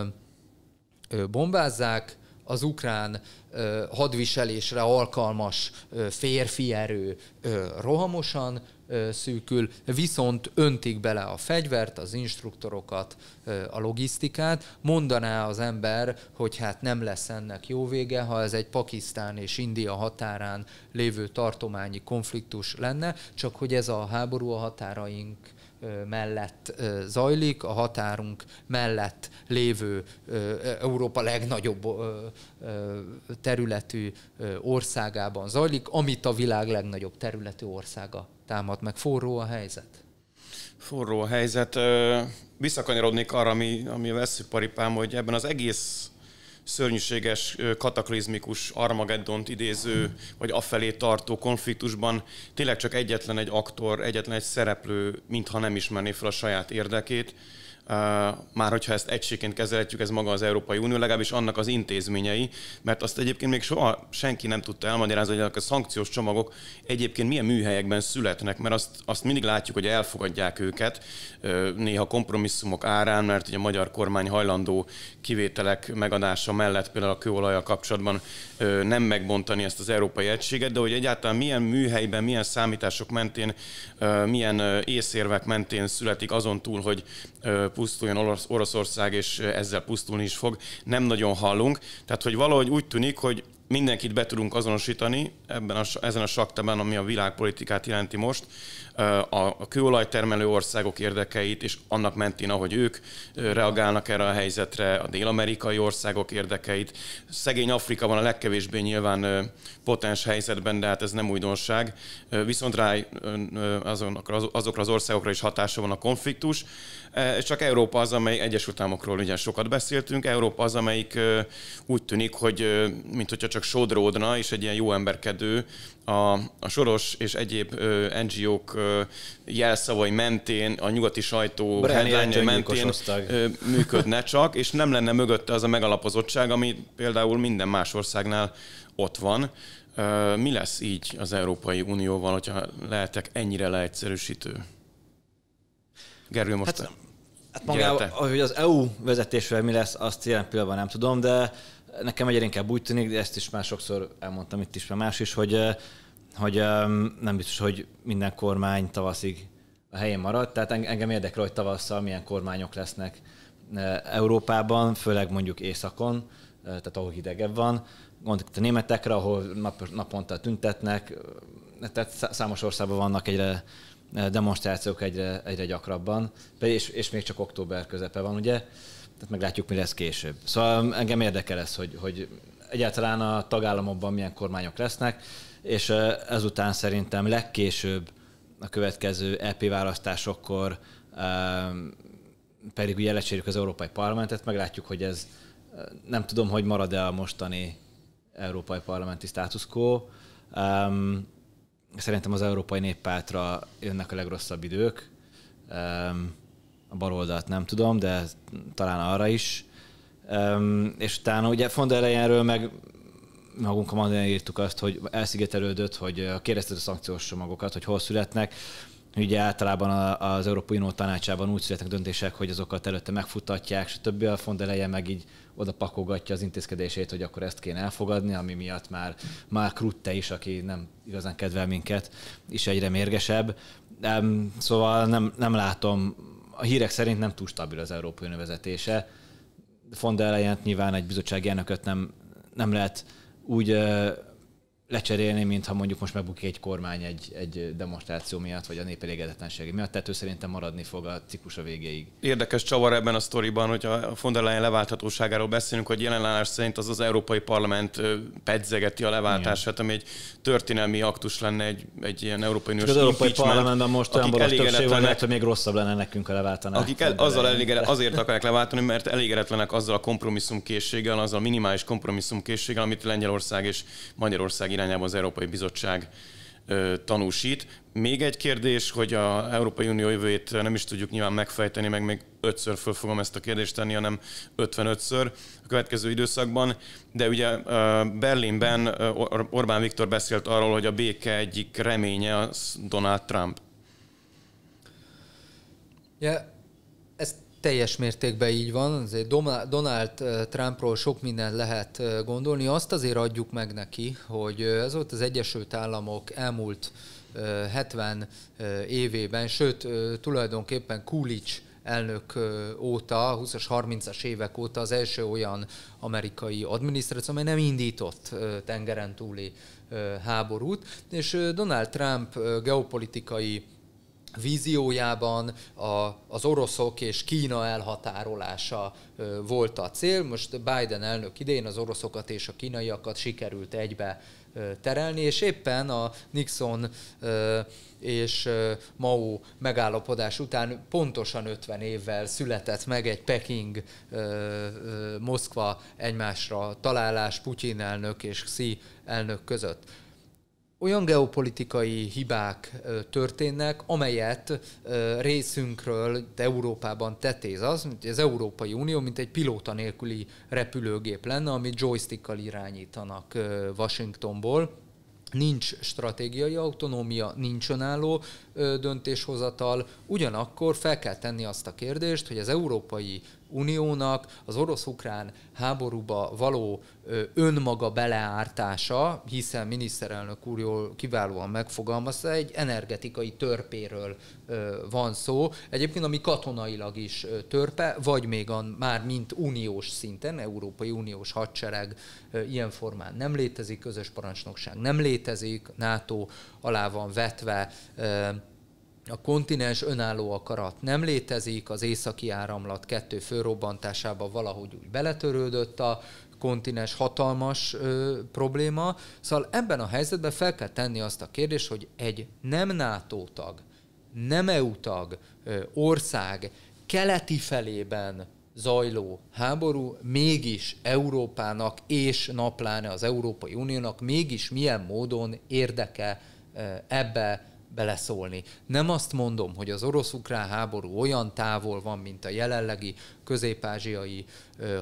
ö, bombázzák, az ukrán ö, hadviselésre alkalmas ö, férfi erő ö, rohamosan ö, szűkül, viszont öntik bele a fegyvert, az instruktorokat, ö, a logisztikát. Mondaná az ember, hogy hát nem lesz ennek jó vége, ha ez egy Pakisztán és India határán lévő tartományi konfliktus lenne, csak hogy ez a háború a határaink mellett zajlik, a határunk mellett lévő Európa legnagyobb területű országában zajlik, amit a világ legnagyobb területű országa támad meg. Forró a helyzet. Forró a helyzet. Visszakanyarodnék arra, ami, ami a veszőparipám, hogy ebben az egész szörnyűséges, kataklizmikus Armageddont idéző, vagy afelé tartó konfliktusban tényleg csak egyetlen egy aktor, egyetlen egy szereplő, mintha nem ismerné fel a saját érdekét, már hogyha ezt egységként kezelhetjük, ez maga az Európai Unió, legalábbis annak az intézményei, mert azt egyébként még soha senki nem tudta elmagyarázni, hogy a szankciós csomagok egyébként milyen műhelyekben születnek, mert azt, azt mindig látjuk, hogy elfogadják őket, néha kompromisszumok árán, mert ugye a magyar kormány hajlandó kivételek megadása mellett például a kőolajjal kapcsolatban nem megbontani ezt az európai egységet, de hogy egyáltalán milyen műhelyben, milyen számítások mentén, milyen észérvek mentén születik azon túl, hogy pusztuljon Orosz, Oroszország, és ezzel pusztulni is fog, nem nagyon hallunk. Tehát, hogy valahogy úgy tűnik, hogy mindenkit be tudunk azonosítani ebben a, ezen a saktában, ami a világpolitikát jelenti most, a kőolajtermelő országok érdekeit, és annak mentén, ahogy ők reagálnak erre a helyzetre, a dél-amerikai országok érdekeit. Szegény Afrika van a legkevésbé nyilván potens helyzetben, de hát ez nem újdonság. Viszont rá azokra az országokra is hatása van a konfliktus. Csak Európa az, amely Egyesült Államokról ugye sokat beszéltünk, Európa az, amelyik úgy tűnik, hogy mint csak sodródna, és egy ilyen jó emberkedő, a, a Soros és egyéb ö, NGO-k ö, jelszavai mentén, a nyugati sajtó headline mentén ö, működne csak, és nem lenne mögötte az a megalapozottság, ami például minden más országnál ott van. Ö, mi lesz így az Európai Unióval, hogyha lehetek ennyire leegyszerűsítő? Gergő, most... Hát, hát magával, hogy az EU vezetésvel mi lesz, azt jelen pillanatban nem tudom, de nekem egyre inkább úgy tűnik, de ezt is már sokszor elmondtam itt is, mert más is, hogy, hogy nem biztos, hogy minden kormány tavaszig a helyén marad, tehát engem érdekel, hogy tavasszal milyen kormányok lesznek Európában, főleg mondjuk északon, tehát ahol hidegebb van, gondolok a németekre, ahol nap, naponta tüntetnek, tehát számos országban vannak egyre demonstrációk egyre, egyre gyakrabban, és, és még csak október közepe van, ugye? tehát meglátjuk, mi lesz később. Szóval um, engem érdekel ez, hogy, hogy egyáltalán a tagállamokban milyen kormányok lesznek, és uh, ezután szerintem legkésőbb a következő EP választásokkor um, pedig ugye lecsérjük az Európai Parlamentet, meglátjuk, hogy ez uh, nem tudom, hogy marad-e a mostani Európai Parlamenti status quo. Um, szerintem az Európai Néppártra jönnek a legrosszabb idők. Um, a baloldalt nem tudom, de talán arra is. Um, és utána ugye von der meg magunk a Mandelén írtuk azt, hogy elszigetelődött, hogy kérdezted a szankciós csomagokat, hogy hol születnek. Ugye általában az Európai Unió tanácsában úgy születnek döntések, hogy azokat előtte megfutatják, és A a der Leyen meg így oda pakogatja az intézkedését, hogy akkor ezt kéne elfogadni, ami miatt már, már Krutte is, aki nem igazán kedvel minket, is egyre mérgesebb. Um, szóval nem, nem látom a hírek szerint nem túl stabil az Európai Unió vezetése. Von nyilván egy bizottsági elnököt nem, nem lehet úgy lecserélni, mintha mondjuk most megbukik egy kormány egy, egy demonstráció miatt, vagy a nép miatt, tehát ő szerintem maradni fog a a végéig. Érdekes csavar ebben a sztoriban, hogyha a von der Leyen leválthatóságáról beszélünk, hogy jelenállás szerint az az Európai Parlament pedzegeti a leváltását, Igen. ami egy történelmi aktus lenne egy, egy ilyen Európai Uniós Az Európai Parlamentben most olyan boros többség van, lehet, hogy még rosszabb lenne nekünk a leváltanás. Akik el, azzal elégedet, azért akarják leváltani, mert elégedetlenek azzal a kompromisszumkészséggel, azzal a minimális kompromisszumkészséggel, amit Lengyelország és Magyarország irányában az Európai Bizottság tanúsít. Még egy kérdés, hogy a Európai Unió jövőjét nem is tudjuk nyilván megfejteni, meg még ötször föl fogom ezt a kérdést tenni, hanem 55-ször a következő időszakban. De ugye Berlinben Orbán Viktor beszélt arról, hogy a béke egyik reménye az Donald Trump. Ja, ezt teljes mértékben így van. Azért Donald eh, Trumpról sok mindent lehet eh, gondolni. Azt azért adjuk meg neki, hogy eh, ez volt az Egyesült Államok elmúlt 70 évében, sőt tulajdonképpen Coolidge elnök óta, 20-as, 30-as évek óta az első olyan amerikai adminisztráció, amely nem indított tengeren túli háborút, és Donald Trump geopolitikai víziójában a, az oroszok és Kína elhatárolása volt a cél. Most Biden elnök idején az oroszokat és a kínaiakat sikerült egybe terelni, és éppen a Nixon és Mao megállapodás után pontosan 50 évvel született meg egy Peking Moszkva egymásra találás Putyin elnök és Xi elnök között olyan geopolitikai hibák történnek, amelyet részünkről Európában tetéz az, mint az Európai Unió, mint egy pilóta nélküli repülőgép lenne, amit joystickkal irányítanak Washingtonból nincs stratégiai autonómia, nincs önálló döntéshozatal, ugyanakkor fel kell tenni azt a kérdést, hogy az Európai Uniónak az orosz-ukrán háborúba való önmaga beleártása, hiszen miniszterelnök úr jól kiválóan megfogalmazta, egy energetikai törpéről van szó. Egyébként, ami katonailag is törpe, vagy még a, már mint uniós szinten, Európai Uniós hadsereg ilyen formán nem létezik, közös parancsnokság nem létezik, NATO alá van vetve a kontinens önálló akarat nem létezik, az északi áramlat kettő főrobbantásába valahogy úgy beletörődött a kontinens hatalmas ö, probléma. Szóval ebben a helyzetben fel kell tenni azt a kérdést, hogy egy nem NATO tag, nem EU tag ö, ország keleti felében zajló háború mégis Európának és napláne az Európai Uniónak mégis milyen módon érdeke ebbe beleszólni. Nem azt mondom, hogy az orosz-ukrán háború olyan távol van, mint a jelenlegi, közép-ázsiai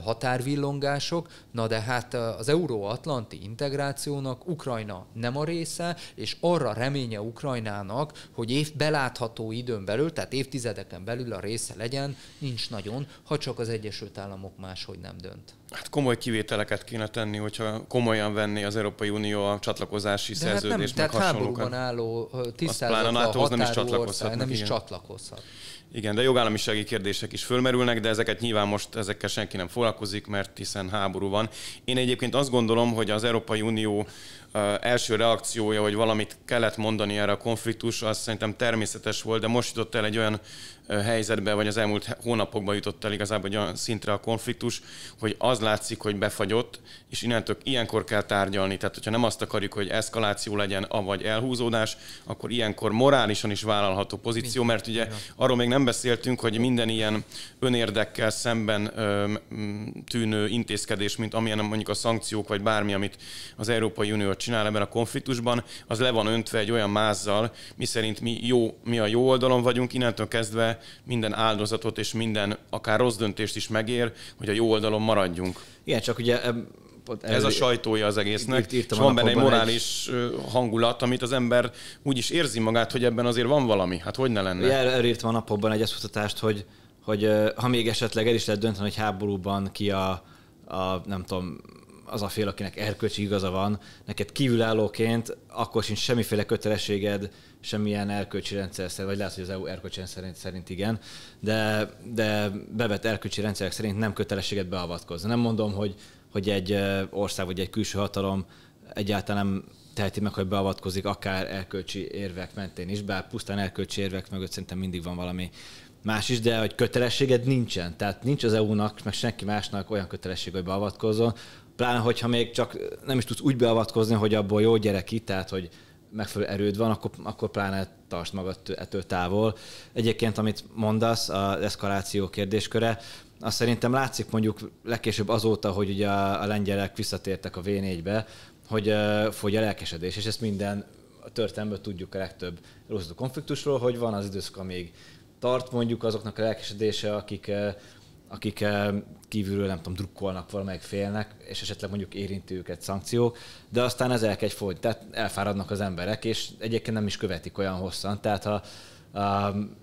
határvillongások, na de hát az euróatlanti integrációnak Ukrajna nem a része, és arra reménye Ukrajnának, hogy év belátható időn belül, tehát évtizedeken belül a része legyen, nincs nagyon, ha csak az Egyesült Államok máshogy nem dönt. Hát komoly kivételeket kéne tenni, hogyha komolyan venni az Európai Unió a csatlakozási De hát szerződést, hát nem, tehát háborúban álló tisztázatban a NATO-hoz nem is csatlakozhat. Nem is csatlakozhat. Igen, de jogállamisági kérdések is fölmerülnek, de ezeket nyilván most ezekkel senki nem foglalkozik, mert hiszen háború van. Én egyébként azt gondolom, hogy az Európai Unió első reakciója, hogy valamit kellett mondani erre a konfliktusra, azt szerintem természetes volt, de most jutott el egy olyan helyzetbe, vagy az elmúlt hónapokban jutott el igazából egy olyan szintre a konfliktus, hogy az látszik, hogy befagyott, és innentől ilyenkor kell tárgyalni. Tehát, hogyha nem azt akarjuk, hogy eszkaláció legyen, avagy elhúzódás, akkor ilyenkor morálisan is vállalható pozíció, mert ugye arról még nem beszéltünk, hogy minden ilyen önérdekkel szemben tűnő intézkedés, mint amilyen mondjuk a szankciók, vagy bármi, amit az Európai Unió csinál ebben a konfliktusban, az le van öntve egy olyan mázzal, miszerint mi, jó, mi a jó oldalon vagyunk, innentől kezdve minden áldozatot és minden akár rossz döntést is megér, hogy a jó oldalon maradjunk. Igen, csak ugye eb- ez, ez a sajtója az egésznek. és van benne egy morális egy... hangulat, amit az ember úgy is érzi magát, hogy ebben azért van valami. Hát hogy ne lenne? Ja, erről írtam a napokban egy eszkutatást, hogy, hogy ha még esetleg el is lehet dönteni, hogy háborúban ki a, a nem tudom, az a fél, akinek erkölcsi igaza van, neked kívülállóként akkor sincs semmiféle kötelességed semmilyen erkölcsi rendszer szerint, vagy lehet, hogy az EU erkölcsi rendszer szerint igen, de, de bevett erkölcsi rendszerek szerint nem kötelességed beavatkozni. Nem mondom, hogy, hogy egy ország vagy egy külső hatalom egyáltalán nem teheti meg, hogy beavatkozik akár erkölcsi érvek mentén is, bár pusztán erkölcsi érvek mögött szerintem mindig van valami más is, de hogy kötelességed nincsen. Tehát nincs az EU-nak, meg senki másnak olyan kötelesség, hogy beavatkozzon, Pláne, hogyha még csak nem is tudsz úgy beavatkozni, hogy abból jó gyerek ki, tehát hogy megfelelő erőd van, akkor, akkor pláne tartsd magad ettől távol. Egyébként, amit mondasz, az eszkaláció kérdésköre, azt szerintem látszik mondjuk legkésőbb azóta, hogy ugye a, a lengyelek visszatértek a V4-be, hogy uh, fogy a lelkesedés, és ezt minden történelmből tudjuk a legtöbb rosszú konfliktusról, hogy van az időszak, amíg tart mondjuk azoknak a lelkesedése, akik uh, akik eh, kívülről nem tudom, drukkolnak valamelyik félnek, és esetleg mondjuk érinti őket szankciók, de aztán ez elkegy fogy, tehát elfáradnak az emberek, és egyébként nem is követik olyan hosszan, tehát ha um,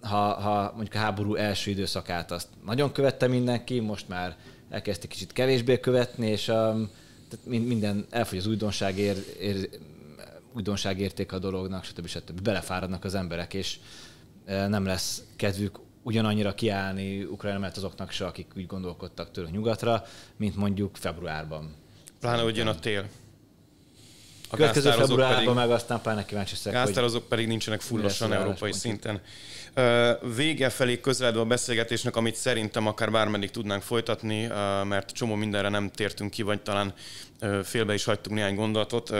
ha, ha mondjuk a háború első időszakát azt nagyon követte mindenki, most már elkezdte kicsit kevésbé követni, és um, tehát minden elfogy az újdonság ér, ér, újdonságérték a dolognak, stb. stb. stb. Belefáradnak az emberek, és eh, nem lesz kedvük ugyanannyira kiállni Ukrajna mellett azoknak se, akik úgy gondolkodtak tőle nyugatra, mint mondjuk februárban. Pláne, hogy jön a tél. A Következő februárban pedig, meg aztán pláne kíváncsi szek, hogy pedig nincsenek fullosan európai szinten vége felé közeledve a beszélgetésnek, amit szerintem akár bármeddig tudnánk folytatni, mert csomó mindenre nem tértünk ki, vagy talán félbe is hagytunk néhány gondolatot,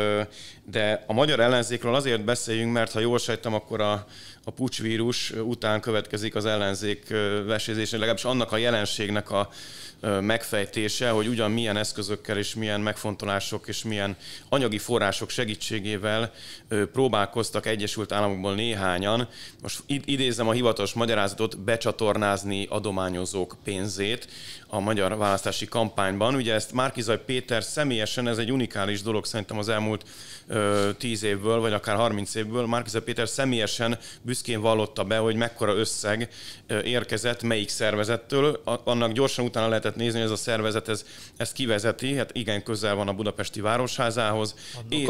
de a magyar ellenzékről azért beszéljünk, mert ha jól sejtem, akkor a, a pucsvírus után következik az ellenzék vesézése, legalábbis annak a jelenségnek a megfejtése, hogy ugyan milyen eszközökkel és milyen megfontolások és milyen anyagi források segítségével próbálkoztak Egyesült Államokból néhányan, most idézem a hivatalos magyarázatot, becsatornázni adományozók pénzét a magyar választási kampányban. Ugye ezt Márkizaj Péter személyesen, ez egy unikális dolog szerintem az elmúlt ö, 10 évből, vagy akár 30 évből, Márkizaj Péter személyesen büszkén vallotta be, hogy mekkora összeg érkezett melyik szervezettől, annak gyorsan utána lehet lehetett nézni, ez a szervezet ez, ez kivezeti, hát igen közel van a budapesti városházához, és,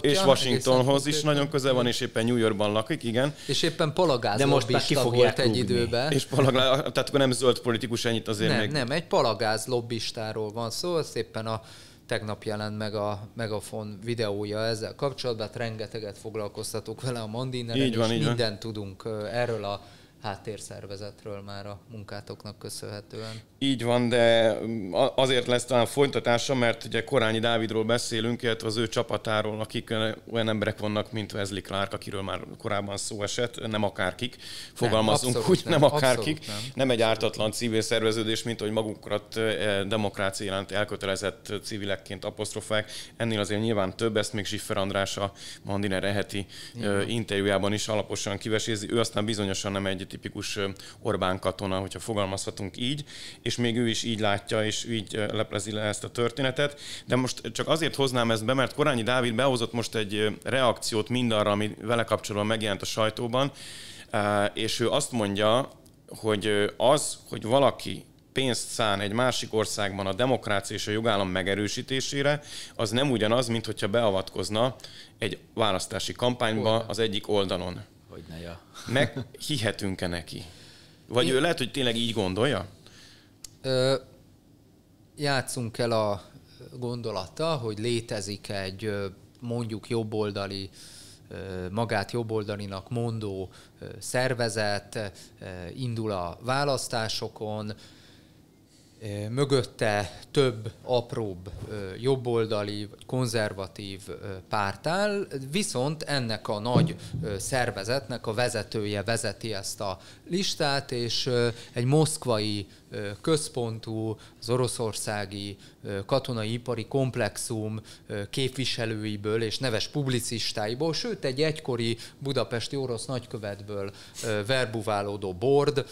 és Washingtonhoz is nagyon közel van, és éppen New Yorkban lakik, igen. És éppen Palagáz De most már ki volt rúgni. egy időben. És palagá... tehát nem zöld politikus ennyit azért nem, még. Nem, egy Palagáz lobbistáról van szó, szépen a tegnap jelent meg a Megafon videója ezzel kapcsolatban, hát rengeteget foglalkoztatok vele a Mandineren, így van, és így mindent van. tudunk erről a háttérszervezetről már a munkátoknak köszönhetően. Így van, de mm, azért lesz talán folytatása, mert ugye Korányi Dávidról beszélünk, illetve az ő csapatáról, akik olyan emberek vannak, mint Wesley Clark, akiről már korábban szó esett, nem akárkik, fogalmazunk nem, úgy, nem, nem akárkik, nem. nem egy ártatlan civil szerveződés, mint hogy magukat e, demokrácia iránt elkötelezett civilekként apostrofák. Ennél azért nyilván több, ezt még Zsiffer András a Mandiner Reheti interjújában is alaposan kivesézi. Ő aztán bizonyosan nem egy tipikus Orbán katona, hogyha fogalmazhatunk így, és még ő is így látja, és így leplezi le ezt a történetet. De most csak azért hoznám ezt be, mert Korányi Dávid behozott most egy reakciót mindarra, ami vele kapcsolatban megjelent a sajtóban, és ő azt mondja, hogy az, hogy valaki pénzt szán egy másik országban a demokrácia és a jogállam megerősítésére, az nem ugyanaz, mint hogyha beavatkozna egy választási kampányba az egyik oldalon. Hogy ne, ja. Meg hihetünk-e neki? Vagy Én... ő lehet, hogy tényleg így gondolja? Ö, játszunk el a gondolata, hogy létezik egy mondjuk jobboldali magát jobboldalinak mondó szervezet indul a választásokon, mögötte több apróbb jobboldali konzervatív párt áll, viszont ennek a nagy szervezetnek a vezetője vezeti ezt a listát, és egy moszkvai központú, az oroszországi katonai ipari komplexum képviselőiből és neves publicistáiból, sőt egy egykori budapesti orosz nagykövetből verbuválódó board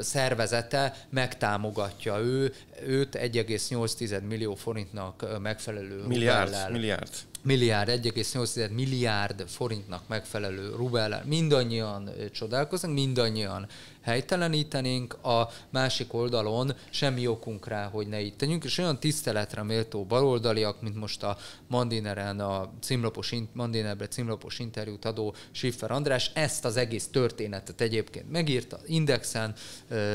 szervezete megtámogatja ő, őt 1,8 millió forintnak megfelelő milliárd, milliárd milliárd, 1,8 milliárd forintnak megfelelő rubel, mindannyian csodálkozunk, mindannyian helytelenítenénk, a másik oldalon semmi okunk rá, hogy ne így tegyünk, és olyan tiszteletre méltó baloldaliak, mint most a Mandineren a címlapos, Mandinerbe címlapos interjút adó Schiffer András, ezt az egész történetet egyébként megírta, Indexen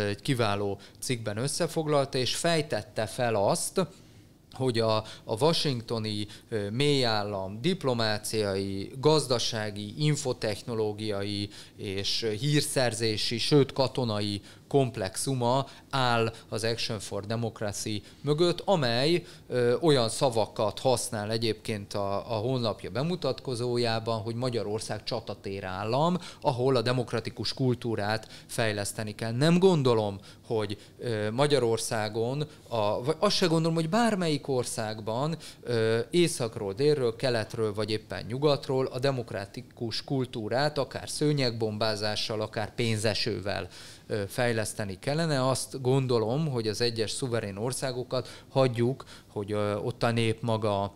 egy kiváló cikkben összefoglalta, és fejtette fel azt, hogy a, a washingtoni mélyállam diplomáciai, gazdasági, infotechnológiai és hírszerzési, sőt katonai komplexuma áll az Action for Democracy mögött, amely ö, olyan szavakat használ egyébként a, a honlapja bemutatkozójában, hogy Magyarország csatatér állam, ahol a demokratikus kultúrát fejleszteni kell. Nem gondolom, hogy ö, Magyarországon, a, vagy azt se gondolom, hogy bármelyik országban ö, északról, délről, keletről, vagy éppen nyugatról a demokratikus kultúrát akár szőnyegbombázással, akár pénzesővel fejleszteni kellene. Azt gondolom, hogy az egyes szuverén országokat hagyjuk, hogy ott a nép maga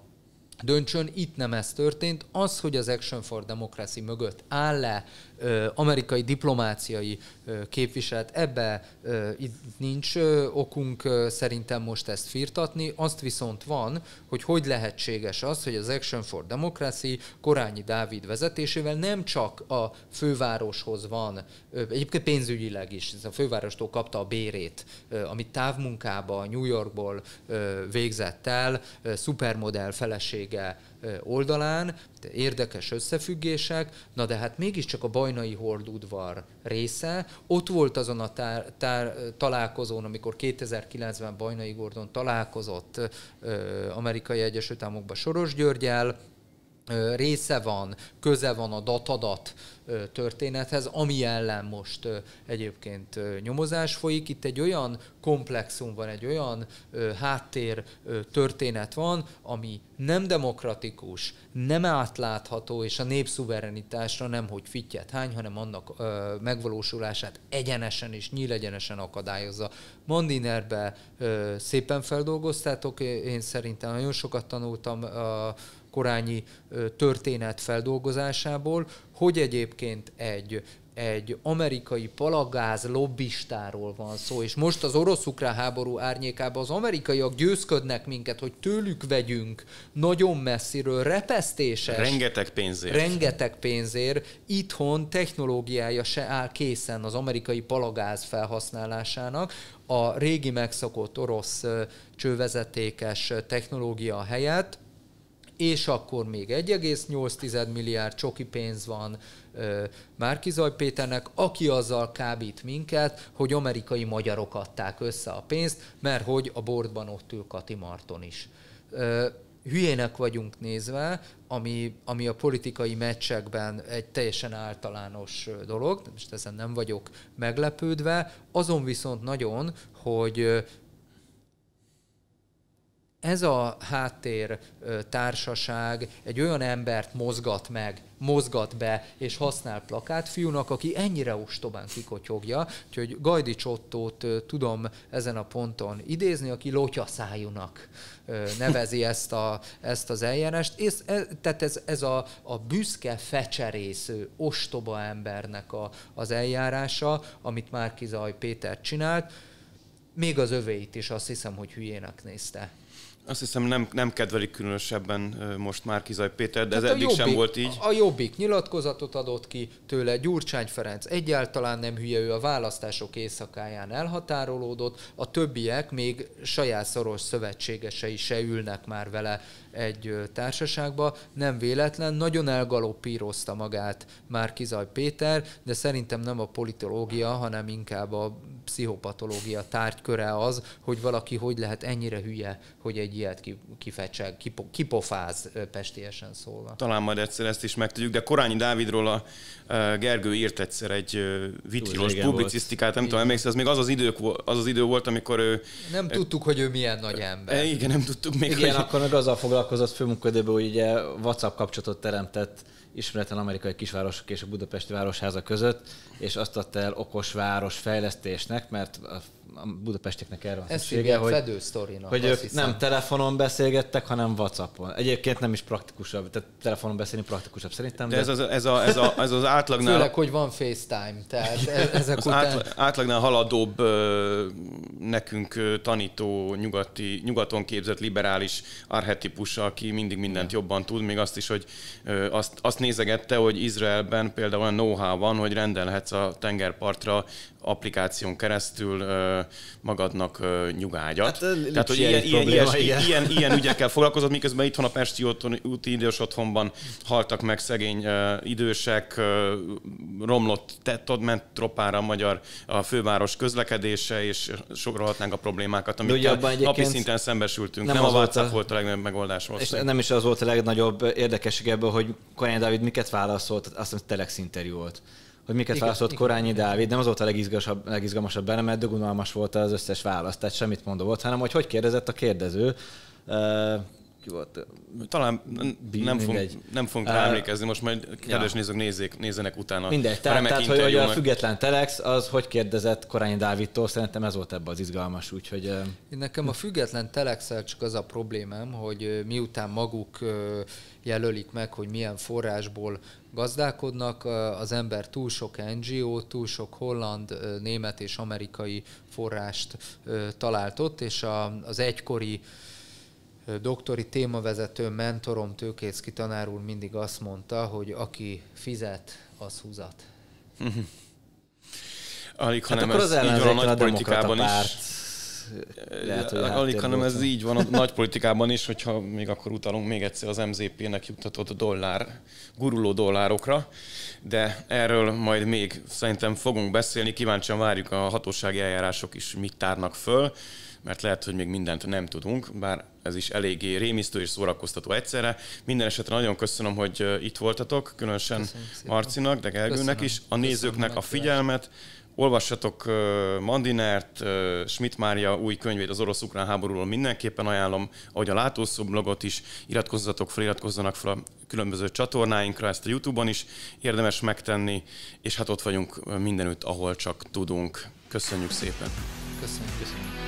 döntsön. Itt nem ez történt. Az, hogy az Action for Democracy mögött áll-e amerikai diplomáciai képviselet. Ebbe itt nincs okunk szerintem most ezt firtatni. Azt viszont van, hogy hogy lehetséges az, hogy az Action for Democracy Korányi Dávid vezetésével nem csak a fővároshoz van, egyébként pénzügyileg is, a fővárostól kapta a bérét, amit távmunkába New Yorkból végzett el, szupermodell felesége oldalán, érdekes összefüggések, na de hát mégiscsak a bajnai hordudvar része, ott volt azon a tár, tár, találkozón, amikor 2009-ben Bajnai Gordon találkozott ö, Amerikai Egyesült Államokban Soros Györgyel, része van, köze van a datadat történethez, ami ellen most egyébként nyomozás folyik. Itt egy olyan komplexum van, egy olyan háttér történet van, ami nem demokratikus, nem átlátható, és a népszuverenitásra nem hogy fittyet hány, hanem annak megvalósulását egyenesen és nyílegyenesen akadályozza. Mandinerbe szépen feldolgoztátok, én szerintem nagyon sokat tanultam a korányi történet feldolgozásából, hogy egyébként egy egy amerikai palagáz lobbistáról van szó, és most az orosz-ukrán háború árnyékában az amerikaiak győzködnek minket, hogy tőlük vegyünk nagyon messziről, repesztéses. Rengeteg pénzért. Rengeteg pénzért. Itthon technológiája se áll készen az amerikai palagáz felhasználásának. A régi megszokott orosz csővezetékes technológia helyett és akkor még 1,8 milliárd csoki pénz van Márkizaj Péternek, aki azzal kábít minket, hogy amerikai magyarok adták össze a pénzt, mert hogy a bordban ott ül Kati Marton is. Hülyének vagyunk nézve, ami, ami a politikai meccsekben egy teljesen általános dolog, most ezen nem vagyok meglepődve, azon viszont nagyon, hogy ez a háttér társaság egy olyan embert mozgat meg, mozgat be, és használ fiúnak, aki ennyire ostobán kikotyogja, úgyhogy Gajdi Csottót tudom ezen a ponton idézni, aki lotyaszájúnak nevezi ezt, a, ezt az eljárást. És ez, tehát ez, ez a, a büszke, fecserésző, ostoba embernek a, az eljárása, amit Márkizaj Péter csinált, még az övéit is azt hiszem, hogy hülyének nézte. Azt hiszem nem, nem kedvelik különösebben most már Kizaj Péter, de ez eddig jobbik, sem volt így. A Jobbik nyilatkozatot adott ki tőle, Gyurcsány Ferenc egyáltalán nem hülye, ő a választások éjszakáján elhatárolódott, a többiek még saját szoros szövetségesei se ülnek már vele egy társaságba, nem véletlen, nagyon elgalopírozta magát már Kizaj Péter, de szerintem nem a politológia, hanem inkább a pszichopatológia tárgyköre az, hogy valaki hogy lehet ennyire hülye, hogy egy egy ilyet kifecseg, kipofáz pestiesen szólva. Talán majd egyszer ezt is megtudjuk, de Korányi Dávidról a Gergő írt egyszer egy vitriós publicisztikát, nem tudom, emlékszel, az még az az, idők, az az idő volt, amikor ő... Nem tudtuk, hogy ő milyen nagy ember. E, igen, nem tudtuk még. Igen, hogy... akkor meg azzal foglalkozott főmunkadőből, hogy ugye WhatsApp kapcsolatot teremtett ismeretlen amerikai kisvárosok és a budapesti városháza között, és azt adta el okos város fejlesztésnek, mert a a budapesteknek erre van Ez szüksége, hogy, sztorinak, hogy ők nem telefonon beszélgettek, hanem Whatsappon. Egyébként nem is praktikusabb, tehát telefonon beszélni praktikusabb szerintem. De, de... Ez, az, ez, a, ez, a, ez az átlagnál... Főleg, hogy van FaceTime, tehát e-, ezek az után... átlagnál haladóbb nekünk tanító, nyugati, nyugaton képzett liberális arhetipus, aki mindig mindent ja. jobban tud, még azt is, hogy azt, azt nézegette, hogy Izraelben például olyan know-how van, hogy rendelhetsz a tengerpartra applikáción keresztül uh, magadnak nyugágyat. Hát, Tehát, hogy ilyen, ilyen, probléma, ilyen, ilyen, ilyen ügyekkel foglalkozott, miközben itthon a Pesti úti idős otthonban haltak meg szegény idősek, romlott tettod, ment tropára a magyar a főváros közlekedése, és sorolhatnánk a problémákat, amikkel napi szinten szembesültünk. Nem, nem a WhatsApp volt a, legnagyobb megoldás. És nem is az volt a legnagyobb érdekesség ebből, hogy Kanyán Dávid miket válaszolt, azt hiszem, telex interjú volt hogy miket igen, igen, Korányi igen. Dávid, nem az volt a legizgalmasabb, benne, mert dögunalmas volt az összes válasz, tehát semmit mondó volt, hanem hogy hogy kérdezett a kérdező. Uh, ki volt? Talán Bí, nem, fog, nem fogunk uh, emlékezni, most majd kedves ja. nézők nézzék, nézzenek utána. Mindegy, tehát, tehát hogy, hogy a független Telex, az hogy kérdezett Korányi Dávidtól, szerintem ez volt ebbe az izgalmas, úgyhogy... Uh... Én nekem a független telex csak az a problémám, hogy miután maguk jelölik meg, hogy milyen forrásból gazdálkodnak, az ember túl sok NGO, túl sok holland, német és amerikai forrást talált ott, és az egykori doktori témavezető mentorom Tőkészki tanár úr mindig azt mondta, hogy aki fizet, az húzat. Mhm. Alig, hát akkor ez az így van a nagypolitikában is. Párt lehet, hogy Alig, hanem ez így van a nagy politikában is, hogyha még akkor utalunk még egyszer az MZP-nek juttatott dollár, guruló dollárokra, de erről majd még szerintem fogunk beszélni, kíváncsian várjuk a hatósági eljárások is mit tárnak föl, mert lehet, hogy még mindent nem tudunk, bár ez is eléggé rémisztő és szórakoztató egyszerre. Minden esetre nagyon köszönöm, hogy itt voltatok, különösen Marcinak, de Gergőnek is, a nézőknek a figyelmet, Olvassatok Mandinert, Schmidt Mária új könyvét az orosz-ukrán háborúról mindenképpen ajánlom, ahogy a látószoblogot is, iratkozzatok fel, iratkozzanak fel a különböző csatornáinkra, ezt a Youtube-on is érdemes megtenni, és hát ott vagyunk mindenütt, ahol csak tudunk. Köszönjük szépen! Köszönjük, köszönjük!